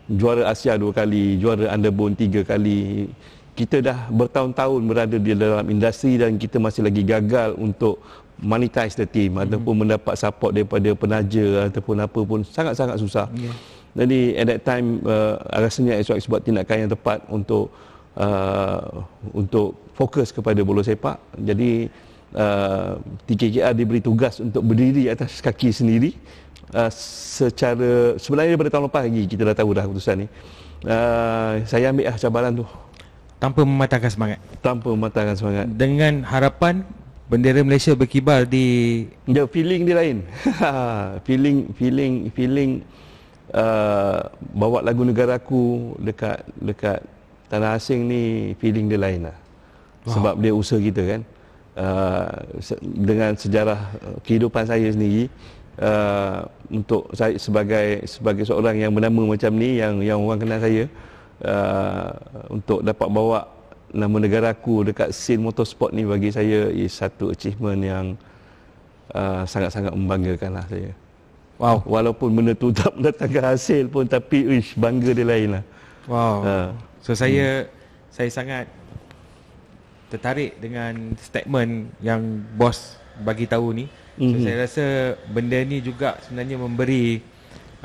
[SPEAKER 3] juara Asia dua kali juara Underbone tiga kali kita dah bertahun-tahun berada di dalam industri dan kita masih lagi gagal untuk monetize the team hmm ataupun mendapat support daripada penaja ataupun apa pun sangat-sangat susah. Yeah. Jadi at that time uh, rasanya saya buat tindakan yang tepat untuk uh, untuk fokus kepada bola sepak. Jadi uh, TKKR diberi tugas untuk berdiri atas kaki sendiri uh, secara sebenarnya daripada tahun lepas lagi kita dah tahu dah keputusan ni. Uh, saya ambil lah cabaran tu
[SPEAKER 1] tanpa mematahkan semangat tanpa mematahkan semangat dengan harapan bendera Malaysia berkibar
[SPEAKER 3] di ya feeling dia lain feeling feeling feeling uh, bawa lagu negaraku dekat dekat tanah asing ni feeling dia lain lah wow. sebab dia usaha kita kan uh, dengan sejarah uh, kehidupan saya sendiri Uh, untuk saya sebagai sebagai seorang yang bernama macam ni yang yang orang kenal saya Uh, untuk dapat bawa nama negaraku dekat scene motorsport ni bagi saya is satu achievement yang uh, sangat-sangat membanggakan lah saya. Wow. Walaupun benda tu tak mendatangkan hasil pun tapi uish, bangga dia lain lah. Wow. Uh, so saya
[SPEAKER 1] hmm. saya sangat tertarik dengan statement yang bos bagi tahu ni. So mm-hmm. saya rasa benda ni juga sebenarnya memberi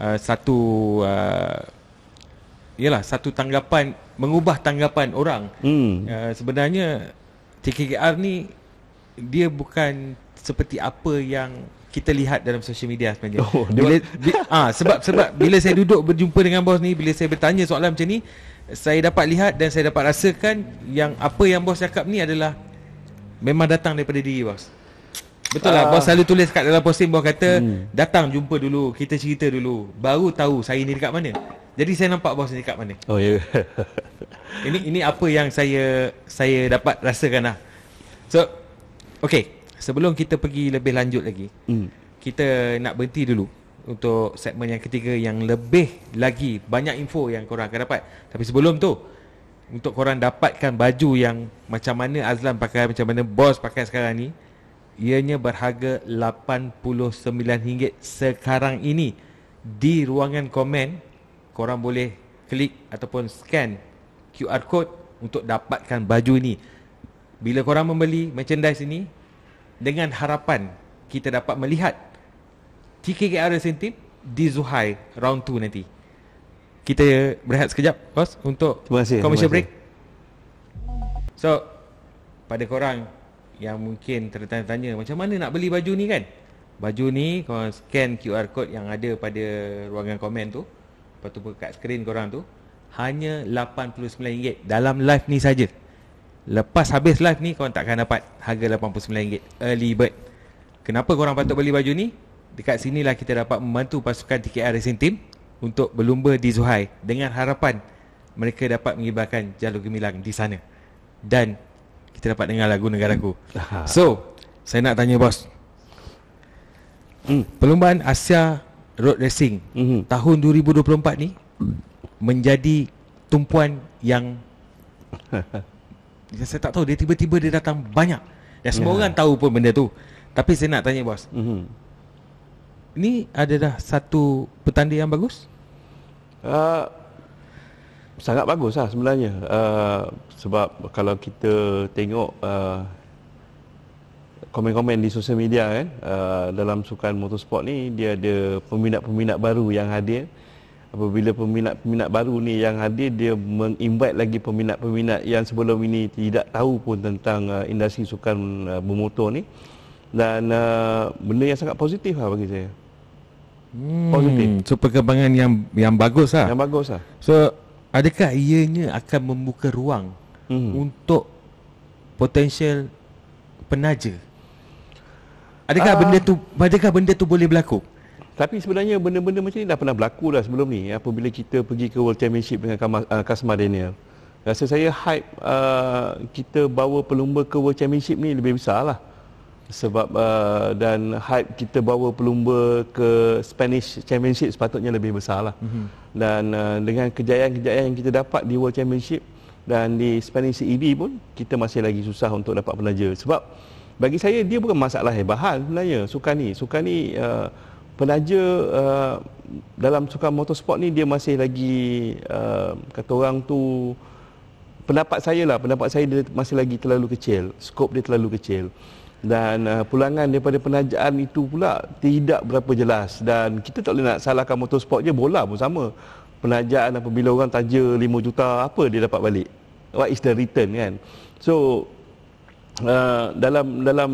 [SPEAKER 1] uh, satu uh, ialah satu tanggapan mengubah tanggapan orang. Hmm. Uh, sebenarnya TKKR ni dia bukan seperti apa yang kita lihat dalam social media sebenarnya. Oh, bila bi, ah sebab sebab bila saya duduk berjumpa dengan bos ni, bila saya bertanya soalan macam ni, saya dapat lihat dan saya dapat rasakan yang apa yang bos cakap ni adalah memang datang daripada diri bos. Betul lah, uh, bos selalu tulis kat dalam posting bos kata hmm. Datang jumpa dulu, kita cerita dulu Baru tahu saya ni dekat mana Jadi saya nampak bos ni dekat mana Oh ya yeah. ini, ini apa yang saya saya dapat rasakan lah So, okay Sebelum kita pergi lebih lanjut lagi hmm. Kita nak berhenti dulu Untuk segmen yang ketiga yang lebih lagi Banyak info yang korang akan dapat Tapi sebelum tu untuk korang dapatkan baju yang macam mana Azlan pakai, macam mana bos pakai sekarang ni, ianya berharga RM89 sekarang ini di ruangan komen korang boleh klik ataupun scan QR code untuk dapatkan baju ini bila korang membeli merchandise ini dengan harapan kita dapat melihat TKKR Sintim di Zuhai round 2 nanti kita berehat sekejap bos untuk kasih, commercial break so pada korang yang mungkin tertanya-tanya macam mana nak beli baju ni kan? Baju ni korang scan QR code yang ada pada ruangan komen tu. Lepas tu kat skrin korang tu. Hanya RM89 dalam live ni saja. Lepas habis live ni korang takkan dapat harga RM89 early bird. Kenapa korang patut beli baju ni? Dekat sinilah kita dapat membantu pasukan TKR Racing Team untuk berlumba di Zuhai dengan harapan mereka dapat mengibarkan jalur gemilang di sana. Dan kita dapat dengar lagu negaraku. aku. So, saya nak tanya bos. Hmm. Perlumbaan Asia Road Racing hmm. tahun 2024 ni menjadi tumpuan yang saya tak tahu dia tiba-tiba dia datang banyak. Ya semua yeah. orang tahu pun benda tu. Tapi saya nak tanya bos. Hmm. Ini ada dah satu petanda yang bagus?
[SPEAKER 3] Uh, sangat bagus lah sebenarnya uh, sebab kalau kita tengok uh, komen-komen di sosial media kan uh, dalam sukan motorsport ni dia ada peminat-peminat baru yang hadir apabila peminat-peminat baru ni yang hadir dia menginvite lagi peminat-peminat yang sebelum ini tidak tahu pun tentang uh, industri sukan uh, bermotor ni dan uh, benda yang sangat positif lah bagi saya
[SPEAKER 1] hmm, positif so perkembangan yang yang bagus lah yang bagus lah so Adakah ianya akan membuka ruang hmm. untuk potensial penaja?
[SPEAKER 3] Adakah uh, benda tu
[SPEAKER 1] ah. adakah benda tu boleh berlaku?
[SPEAKER 3] Tapi sebenarnya benda-benda macam ni dah pernah berlaku dah sebelum ni ya, apabila kita pergi ke World Championship dengan ah, Kasma Daniel. Rasa saya hype uh, kita bawa pelumba ke World Championship ni lebih besar lah sebab uh, dan hype kita bawa pelumba ke Spanish Championship sepatutnya lebih besar lah mm-hmm. dan uh, dengan kejayaan-kejayaan yang kita dapat di World Championship dan di Spanish CEB pun kita masih lagi susah untuk dapat penaja sebab bagi saya dia bukan masalah eh. bahan sebenarnya sukan ni sukan ni uh, penaja uh, dalam sukan motorsport ni dia masih lagi uh, kata orang tu pendapat saya lah pendapat saya dia masih lagi terlalu kecil skop dia terlalu kecil dan uh, pulangan daripada penajaan itu pula tidak berapa jelas dan kita tak boleh nak salahkan motorsport je bola pun sama penajaan apabila orang taja 5 juta apa dia dapat balik what is the return kan so uh, dalam dalam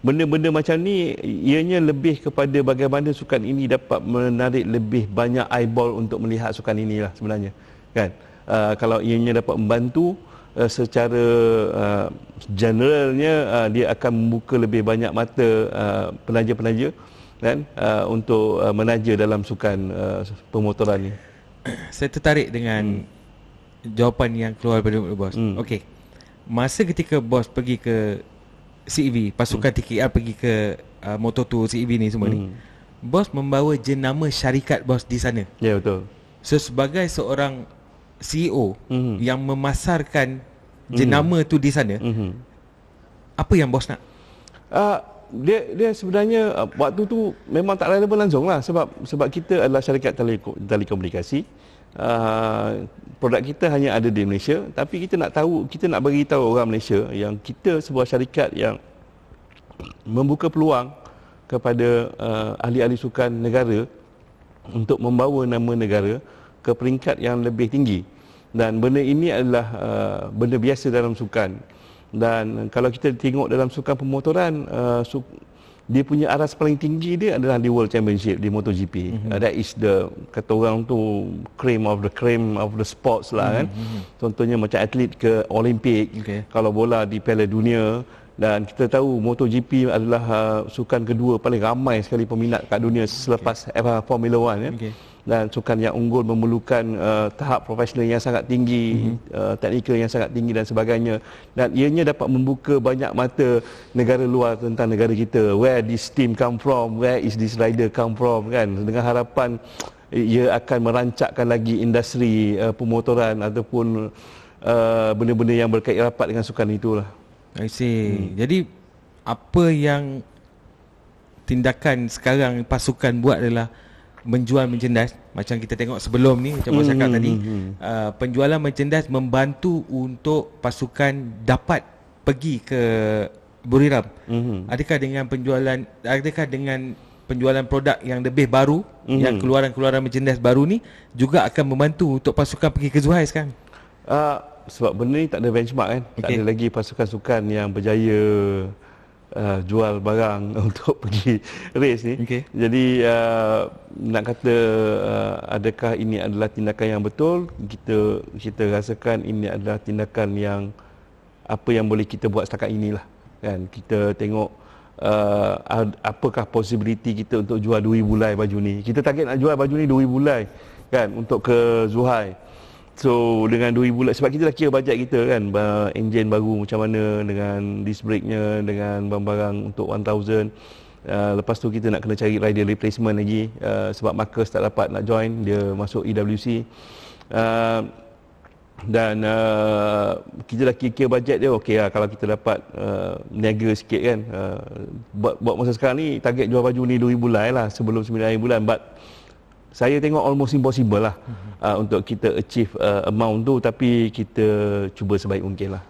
[SPEAKER 3] benda-benda macam ni ianya lebih kepada bagaimana sukan ini dapat menarik lebih banyak eyeball untuk melihat sukan inilah sebenarnya kan uh, kalau ianya dapat membantu uh, secara uh, generalnya uh, dia akan membuka lebih banyak mata uh, pelanja-pelanja kan uh, untuk uh, menaja dalam sukan uh, pemotoran ni. Saya tertarik dengan hmm. jawapan yang keluar pada bos. Hmm. Okey.
[SPEAKER 1] Masa ketika bos pergi ke CEV, pasukan hmm. TKR pergi ke uh, Moto2 CEV ni semua hmm. ni. Bos membawa jenama syarikat bos di sana. Ya yeah, betul. So, sebagai seorang CEO mm-hmm. yang memasarkan
[SPEAKER 3] Mhm. jenama mm-hmm. tu di sana mm-hmm. apa yang bos nak uh, dia dia sebenarnya uh, waktu tu memang tak relevan langsung lah sebab sebab kita adalah syarikat teleko- telekomunikasi uh, produk kita hanya ada di Malaysia tapi kita nak tahu kita nak bagi tahu orang Malaysia yang kita sebuah syarikat yang membuka peluang kepada uh, ahli-ahli sukan negara untuk membawa nama negara ke peringkat yang lebih tinggi dan benda ini adalah uh, benda biasa dalam sukan dan kalau kita tengok dalam sukan pemotoran uh, su- dia punya aras paling tinggi dia adalah di world championship di MotoGP mm-hmm. uh, that is the kata orang tu cream of the cream of the sports lah kan mm-hmm. contohnya macam atlet ke Olympic, okay. kalau bola di piala dunia dan kita tahu MotoGP adalah uh, sukan kedua paling ramai sekali peminat kat dunia selepas okay. Eh, Formula One. ya okay dan sukan yang unggul memerlukan uh, tahap profesional yang sangat tinggi, mm-hmm. uh, teknikal yang sangat tinggi dan sebagainya. Dan ianya dapat membuka banyak mata negara luar tentang negara kita. Where this team come from? Where is this rider come from? Kan dengan harapan ia akan merancakkan lagi industri uh, pemotoran ataupun uh, benda-benda yang berkait rapat dengan sukan itulah. I see. Hmm. Jadi apa yang
[SPEAKER 1] tindakan sekarang pasukan buat adalah menjual merchandise macam kita tengok sebelum ni macam mm cakap hmm, tadi hmm, hmm. Uh, penjualan merchandise membantu untuk pasukan dapat pergi ke Buriram. Adakah dengan penjualan adakah dengan penjualan produk yang lebih baru mm-hmm. yang keluaran-keluaran merchandise baru ni
[SPEAKER 3] juga akan membantu untuk pasukan pergi ke Zuhai sekarang? Uh, sebab benda ni tak ada benchmark kan. Okay. Tak ada lagi pasukan-pasukan yang berjaya uh, jual barang untuk pergi race ni. Okay. Jadi uh, nak kata uh, adakah ini adalah tindakan yang betul? Kita kita rasakan ini adalah tindakan yang apa yang boleh kita buat setakat inilah. Kan kita tengok Uh, apakah possibility kita untuk jual 2 bulai baju ni kita target nak jual baju ni 2 bulai kan untuk ke Zuhai So dengan 2000 lah sebab kita dah kira bajet kita kan uh, engine baru macam mana dengan disc brake nya dengan barang-barang untuk 1000 uh, ah, lepas tu kita nak kena cari rider replacement lagi uh, sebab Marcus tak dapat nak join dia masuk EWC uh, ah, dan uh, kita dah kira-kira bajet dia okey lah kalau kita dapat uh, niaga sikit kan uh, buat, buat masa sekarang ni target jual baju ni 2 bulan eh, lah sebelum 9 bulan but saya tengok almost impossible lah mhm. uh, untuk kita achieve uh, amount tu tapi kita cuba sebaik mungkin lah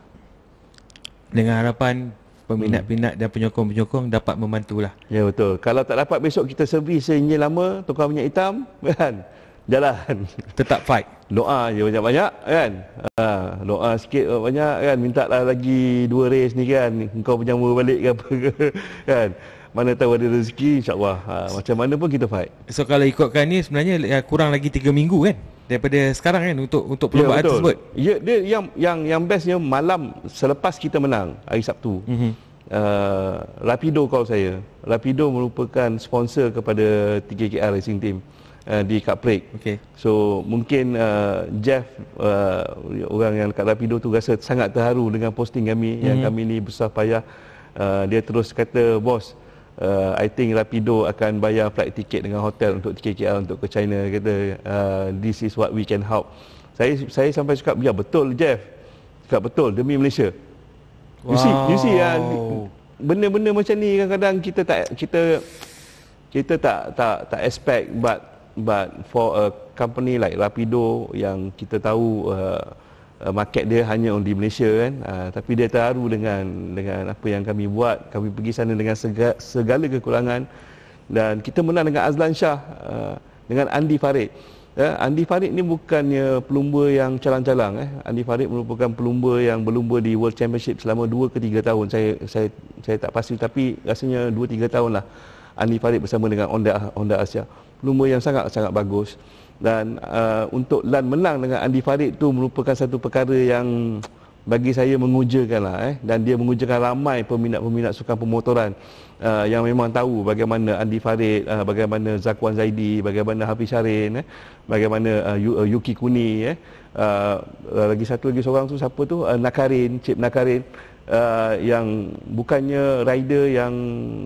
[SPEAKER 1] dengan harapan peminat-peminat hmm. dan penyokong-penyokong dapat membantulah
[SPEAKER 3] ya betul kalau tak dapat besok kita servis sehingga lama tukar minyak hitam kan jalan tetap fight doa je banyak-banyak kan ha, doa sikit banyak kan minta lah lagi dua race ni kan kau penyama balik ke apa ke kan? mana tahu ada rezeki insyaallah ha, macam mana pun kita fight
[SPEAKER 1] so kalau ikutkan ni sebenarnya uh, kurang lagi 3 minggu kan daripada sekarang kan untuk untuk ya, perlombaan yeah, tersebut
[SPEAKER 3] ya dia yang yang yang bestnya malam selepas kita menang hari Sabtu mm-hmm. Uh, Rapido call saya Rapido merupakan sponsor kepada 3KR Racing Team uh, di Cup Break okay. so mungkin uh, Jeff uh, orang yang kat Rapido tu rasa sangat terharu dengan posting kami mm-hmm. yang mhm. kami ni besar payah uh, dia terus kata bos uh, uh, I think Rapido akan bayar flight tiket dengan hotel untuk KKL untuk ke China kata uh, this is what we can help saya saya sampai cakap ya betul Jeff cakap betul demi Malaysia wow. you see you see uh, benda-benda macam ni kadang-kadang kita tak kita kita tak tak tak expect but but for a company like Rapido yang kita tahu uh, Eh, market dia hanya di Malaysia kan uh, tapi dia terharu dengan dengan apa yang kami buat kami pergi sana dengan segala, segala kekurangan dan kita menang dengan Azlan Shah uh, dengan Andi Farid uh, Andi Farid ni bukannya pelumba yang calang-calang eh Andi Farid merupakan pelumba yang berlumba di World Championship selama 2 ke 3 tahun saya saya saya tak pasti tapi rasanya 2 3 tahun lah Andi Farid bersama dengan Honda Honda Asia pelumba yang sangat sangat bagus dan uh, untuk Lan menang dengan Andi Farid tu merupakan satu perkara yang bagi saya mengujakan lah eh. dan dia mengujakan ramai peminat-peminat sukan pemotoran uh, yang memang tahu bagaimana Andi Farid, uh, bagaimana Zakwan Zaidi, bagaimana Hafiz Syarin eh. bagaimana uh, uh Yuki Kuni eh. uh, lagi satu lagi seorang tu siapa tu, uh, Nakarin Cip Nakarin, Uh, yang bukannya rider yang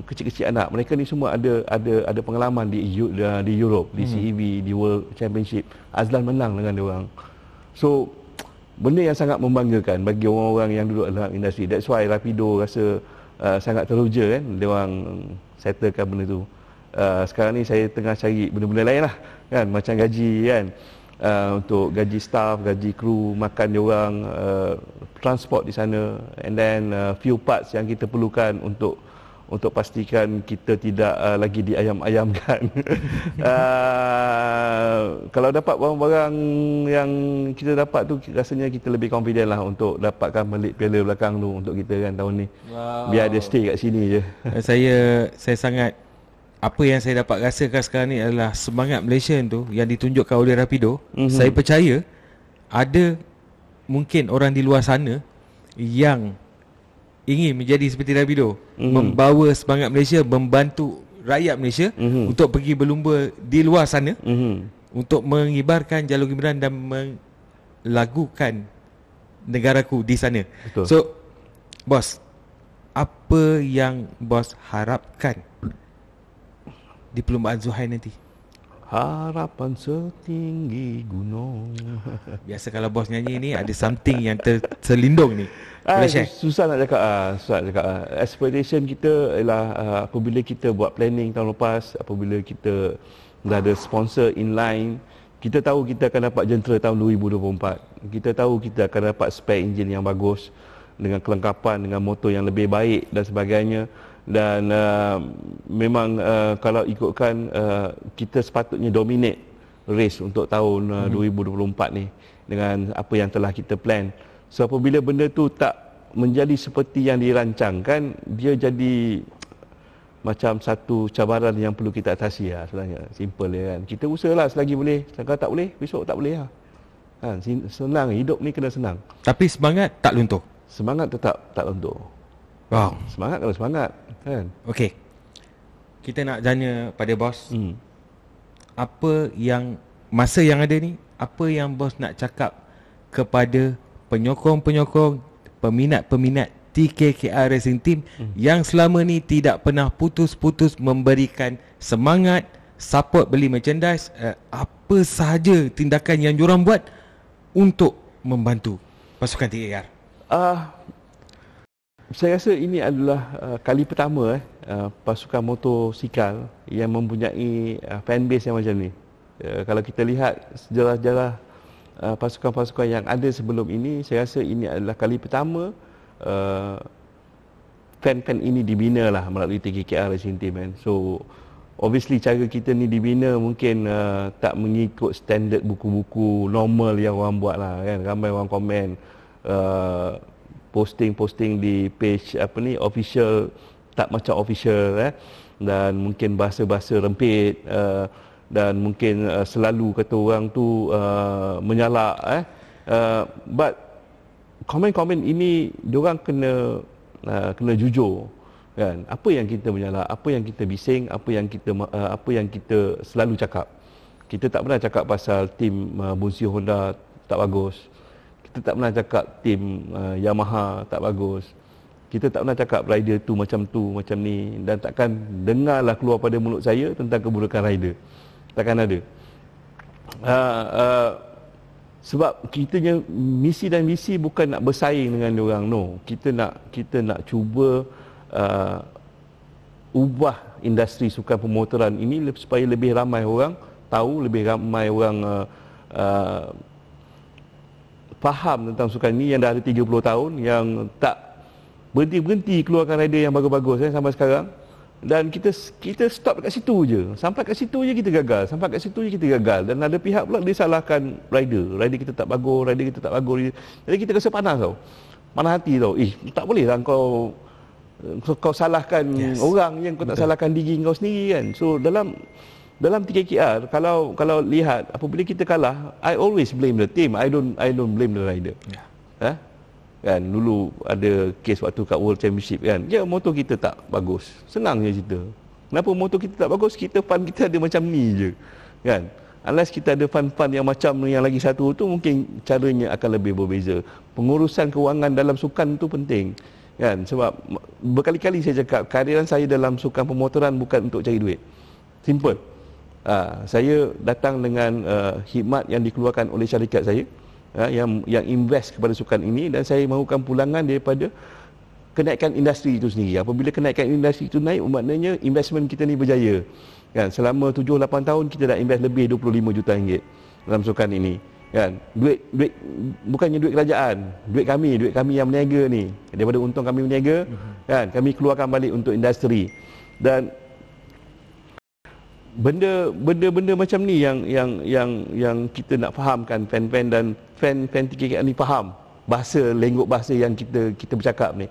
[SPEAKER 3] kecil-kecil anak mereka ni semua ada ada ada pengalaman di uh, di Europe di hmm. CEV di World Championship Azlan menang dengan dia orang so benda yang sangat membanggakan bagi orang-orang yang duduk dalam industri that's why Rapido rasa uh, sangat teruja kan dia orang settlekan benda tu uh, sekarang ni saya tengah cari benda-benda lain lah kan macam gaji kan Uh, untuk gaji staff, gaji kru, makan dia orang, uh, transport di sana and then uh, few parts yang kita perlukan untuk untuk pastikan kita tidak uh, lagi diayam-ayamkan. uh, kalau dapat barang-barang yang kita dapat tu rasanya kita lebih confident lah untuk dapatkan balik piala belakang tu untuk kita kan tahun ni. Wow. Biar dia stay kat sini je. saya saya
[SPEAKER 1] sangat apa yang saya dapat rasakan sekarang ni adalah semangat Malaysia tu yang ditunjukkan oleh Rapido. Mm-hmm. Saya percaya ada mungkin orang di luar sana yang ingin menjadi seperti Rapido, mm-hmm. membawa semangat Malaysia, membantu rakyat Malaysia mm-hmm. untuk pergi berlumba di luar sana mm-hmm. untuk mengibarkan Jalur Gemilang dan melagukan negaraku di sana. Betul. So, bos, apa yang bos harapkan? di perlumbaan Zuhair nanti? Harapan
[SPEAKER 3] setinggi gunung. Biasa kalau bos nyanyi ni ada something yang terselindung terlindung ni. Ah, susah nak cakap ah, susah nak cakap. Ah. Expectation kita ialah ah, apabila kita buat planning tahun lepas, apabila kita dah ada sponsor inline, kita tahu kita akan dapat jentera tahun 2024. Kita tahu kita akan dapat spare engine yang bagus dengan kelengkapan dengan motor yang lebih baik dan sebagainya dan uh, memang uh, kalau ikutkan uh, kita sepatutnya dominate race untuk tahun uh, hmm. 2024 ni dengan apa yang telah kita plan so apabila benda tu tak menjadi seperti yang dirancangkan dia jadi macam satu cabaran yang perlu kita atasi lah sebenarnya simple ya kan kita usahalah selagi boleh kalau tak boleh besok tak boleh lah kan senang hidup ni kena senang tapi semangat tak luntur semangat tetap tak luntur Wow. Semangat kalau semangat kan.
[SPEAKER 1] Okey. Kita nak janya pada bos. Hmm. Apa yang masa yang ada ni, apa yang bos nak cakap kepada penyokong-penyokong, peminat-peminat TKKR Racing Team hmm. yang selama ni tidak pernah putus-putus memberikan semangat, support beli merchandise, uh, apa sahaja tindakan yang diorang buat untuk membantu pasukan TKKR.
[SPEAKER 3] uh, ah, saya rasa ini adalah uh, kali pertama eh, uh, pasukan motosikal yang mempunyai uh, fan base yang macam ni. Uh, kalau kita lihat sejarah-sejarah uh, pasukan-pasukan yang ada sebelum ini, saya rasa ini adalah kali pertama uh, fan-fan ini dibina lah melalui TKKR Racing Team. Eh. So, obviously cara kita ni dibina mungkin uh, tak mengikut standard buku-buku normal yang orang buat lah kan. Ramai orang komen uh, posting-posting di page apa ni official tak macam official eh dan mungkin bahasa-bahasa rempit uh, dan mungkin uh, selalu kata orang tu uh, menyalak eh uh, but komen-komen ini orang kena uh, kena jujur kan apa yang kita menyalak apa yang kita bising apa yang kita uh, apa yang kita selalu cakap kita tak pernah cakap pasal tim uh, Bunsi Honda tak bagus kita tak pernah cakap tim uh, Yamaha tak bagus. Kita tak pernah cakap rider tu macam tu, macam ni dan takkan dengarlah keluar pada mulut saya tentang keburukan rider. Takkan ada. Uh, uh, sebab kitanya misi dan misi bukan nak bersaing dengan orang no. Kita nak kita nak cuba uh, ubah industri sukan pemotoran ini supaya lebih ramai orang tahu, lebih ramai orang uh, uh, faham tentang sukan ini yang dah ada 30 tahun yang tak berhenti henti keluarkan rider yang bagus-bagus eh, sampai sekarang dan kita kita stop dekat situ je sampai kat situ je kita gagal sampai kat situ je kita gagal dan ada pihak pula dia salahkan rider rider kita tak bagus rider kita tak bagus jadi kita rasa panas tau panas hati tau eh tak boleh lah kau kau salahkan yes. orang yang kau tak Betul. salahkan diri kau sendiri kan so dalam dalam TKKR kalau kalau lihat apabila kita kalah I always blame the team I don't I don't blame the rider ya eh? kan dulu ada case waktu kat world championship kan ya yeah, motor kita tak bagus senang je cerita kenapa motor kita tak bagus kita fan kita ada macam ni je kan unless kita ada fan-fan yang macam yang lagi satu tu mungkin caranya akan lebih berbeza pengurusan kewangan dalam sukan tu penting kan sebab berkali-kali saya cakap kehadiran saya dalam sukan pemotoran bukan untuk cari duit simple uh, saya datang dengan uh, khidmat yang dikeluarkan oleh syarikat saya uh, yang yang invest kepada sukan ini dan saya mahukan pulangan daripada kenaikan industri itu sendiri. Apabila kenaikan industri itu naik, maknanya investment kita ni berjaya. Kan? Selama 7-8 tahun, kita dah invest lebih 25 juta ringgit dalam sukan ini. Kan? Duit, duit, bukannya duit kerajaan, duit kami, duit kami yang berniaga ni. Daripada untung kami berniaga, mhm. kan? kami keluarkan balik untuk industri. Dan benda benda benda macam ni yang yang yang yang kita nak fahamkan fan-fan dan fan-fan TKK ni faham bahasa lenggok bahasa yang kita kita bercakap ni.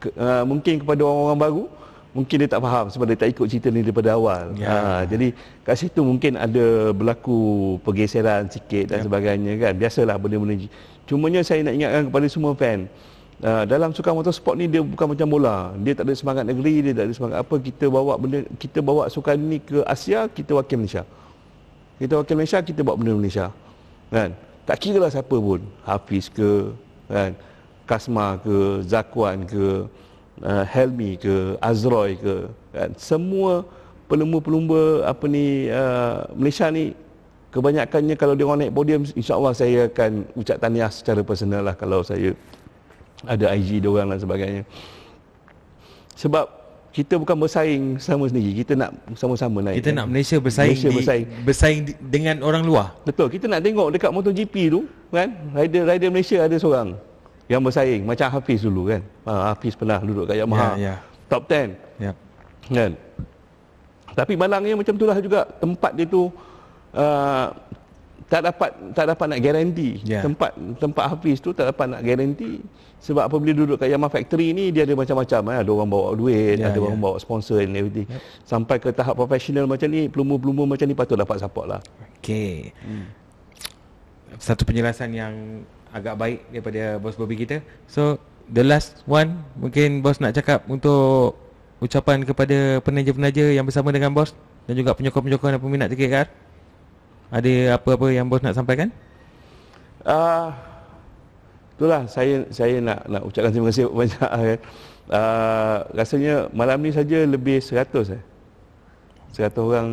[SPEAKER 3] Ke, uh, mungkin kepada orang-orang baru mungkin dia tak faham sebab dia tak ikut cerita ni daripada awal. Ya. Ha jadi kat situ mungkin ada berlaku pergeseran sikit dan ya. sebagainya kan. Biasalah benda-benda. Cumanya saya nak ingatkan kepada semua fan. Ah, dalam sukan motorsport ni dia bukan macam bola. Dia tak ada semangat negeri, dia tak ada semangat apa. Kita bawa benda kita bawa sukan ni ke Asia, kita wakil Malaysia. Kita wakil Malaysia, kita bawa benda Malaysia. Kan? Tak kira lah siapa pun. Hafiz ke, kan? Kasma ke, Zakwan ke, uh, Helmi ke, Azroy ke, kan? Semua pelumba-pelumba apa ni uh, Malaysia ni kebanyakannya kalau dia orang naik podium Allah saya akan ucap tahniah secara personal lah kalau saya ada IG dia dan sebagainya sebab kita bukan bersaing sama sendiri kita nak sama-sama naik kita kan? nak Malaysia
[SPEAKER 1] bersaing Malaysia di, bersaing. bersaing
[SPEAKER 3] dengan orang luar betul kita nak tengok dekat MotoGP tu kan rider rider Malaysia ada seorang yang bersaing macam Hafiz dulu kan ha, Hafiz pernah duduk kat Yamaha yeah, yeah. top 10 yeah. kan tapi malangnya macam itulah juga tempat dia tu uh, tak dapat tak dapat nak garanti yeah. tempat tempat Hafiz tu tak dapat nak garanti sebab apabila duduk kat Yamaha factory ni dia ada macam-macam eh. ada orang bawa duit yeah, ada yeah. orang ya. bawa sponsor and yep. sampai ke tahap profesional macam ni pelumbu-pelumbu macam ni patut dapat support lah
[SPEAKER 1] okay. hmm. satu penjelasan yang agak baik daripada bos Bobby kita so the last one mungkin bos nak cakap untuk ucapan kepada penaja-penaja yang bersama dengan bos dan juga penyokong-penyokong dan peminat TKR ada apa-apa yang bos nak sampaikan?
[SPEAKER 3] uh, itulah saya saya nak nak ucapkan terima kasih banyak. uh, rasanya malam ni saja lebih 100 eh. 100 orang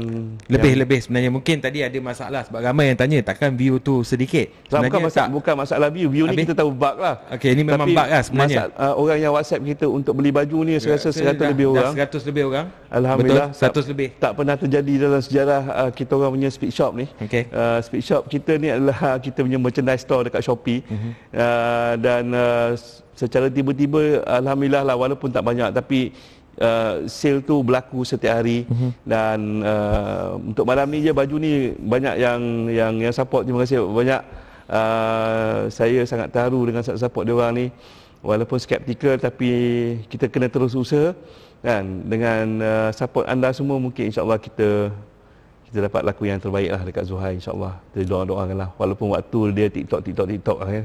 [SPEAKER 3] lebih yang... lebih sebenarnya mungkin tadi ada
[SPEAKER 1] masalah sebab ramai yang tanya takkan view tu sedikit sebenarnya bukan masalah, tak... bukan masalah view view Habis? ni kita tahu bug lah okey ni memang Tapi bug lah sebenarnya
[SPEAKER 3] masalah, uh, orang yang whatsapp kita untuk beli baju ni saya rasa 100 dah, lebih orang 100 lebih orang alhamdulillah Betul? 100 tak, lebih tak pernah terjadi dalam sejarah uh, kita orang punya speed shop ni okey uh, speed shop kita ni adalah uh, kita punya merchandise store dekat Shopee uh-huh. uh, dan uh, secara tiba-tiba alhamdulillah lah walaupun tak banyak tapi uh, sale tu berlaku setiap hari mm-hmm. dan uh, untuk malam ni je baju ni banyak yang yang yang support terima kasih banyak uh, saya sangat terharu dengan support-support dia orang ni walaupun skeptikal tapi kita kena terus usaha kan dengan uh, support anda semua mungkin insyaallah kita kita dapat laku yang terbaik lah dekat Zuhai insyaAllah kita doakan lah walaupun waktu dia TikTok TikTok TikTok lah, kan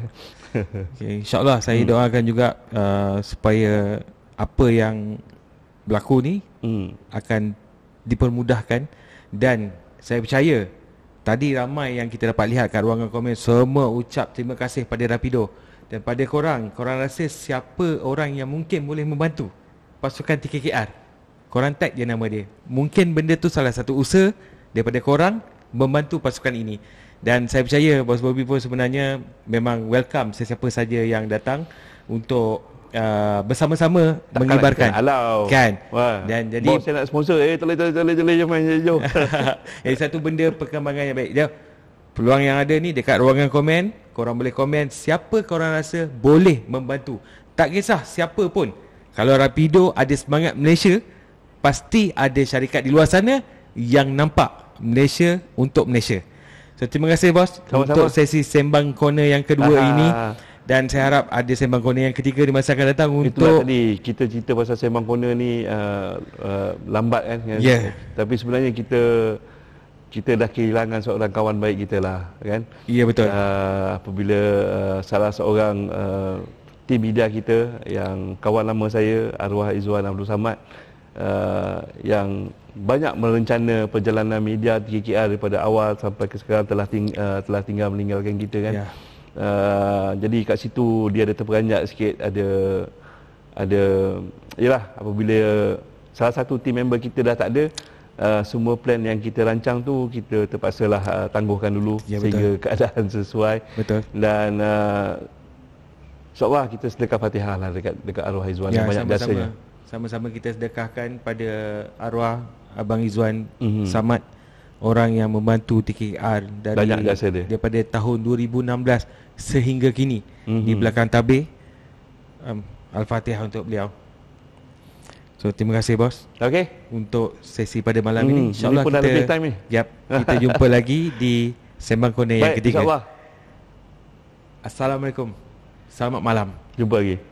[SPEAKER 3] okay, insyaAllah saya hmm. doakan juga
[SPEAKER 1] uh, supaya apa yang berlaku ni hmm. akan dipermudahkan dan saya percaya tadi ramai yang kita dapat lihat kat ruangan komen semua ucap terima kasih pada Rapido dan pada korang korang rasa siapa orang yang mungkin boleh membantu pasukan TKKR korang tag dia nama dia mungkin benda tu salah satu usaha daripada korang membantu pasukan ini dan saya percaya Bos Bobby pun sebenarnya memang welcome sesiapa saja yang datang untuk Uh, bersama-sama mengibarkan. Kan.
[SPEAKER 3] kan? Dan jadi Bos saya nak sponsor eh tolong tolong tolong tolong jangan jangan jauh. Eh satu benda perkembangan yang baik. Dia peluang yang
[SPEAKER 1] ada ni dekat ruangan komen, korang boleh komen siapa korang rasa boleh membantu. Tak kisah siapa pun. Kalau Rapido ada semangat Malaysia, pasti ada syarikat di luar sana yang nampak Malaysia untuk Malaysia. So, terima kasih bos Sama-sama. untuk sesi sembang corner yang kedua Aha. ini dan saya harap ada sembang kona yang ketiga di masa akan datang untuk Itulah
[SPEAKER 3] tadi kita cerita pasal sembang kona ni uh, uh, lambat kan, kan? ya yeah. tapi sebenarnya kita kita dah kehilangan seorang kawan baik kita lah kan ya yeah, betul uh, apabila uh, salah seorang uh, tim bidah kita yang kawan lama saya arwah Izwan Abdul Samad uh, yang banyak merencana perjalanan media TKKR daripada awal sampai ke sekarang telah ting, uh, telah tinggal meninggalkan kita kan yeah. Ah, jadi kat situ dia ada terperanjat sikit ada ada yalah apabila salah satu team member kita dah tak ada uh, semua plan yang kita rancang tu kita terpaksalah uh, tangguhkan dulu ya, sehingga keadaan sesuai betul dan uh, insyaallah kita sedekah fatihah lah dekat dekat arwah Izwan ya, banyak jasanya
[SPEAKER 1] sama-sama kita sedekahkan pada arwah abang Izwan mm-hmm. Samad orang yang membantu TKR dari dia. daripada tahun 2016 sehingga kini mm-hmm. di mhm. belakang tabir um, al-fatihah untuk beliau so terima kasih bos Okay. untuk sesi pada malam mm, ini insyaallah kita lebih time ni yep kita jumpa lagi di sembang kone yang ketiga assalamualaikum selamat malam jumpa lagi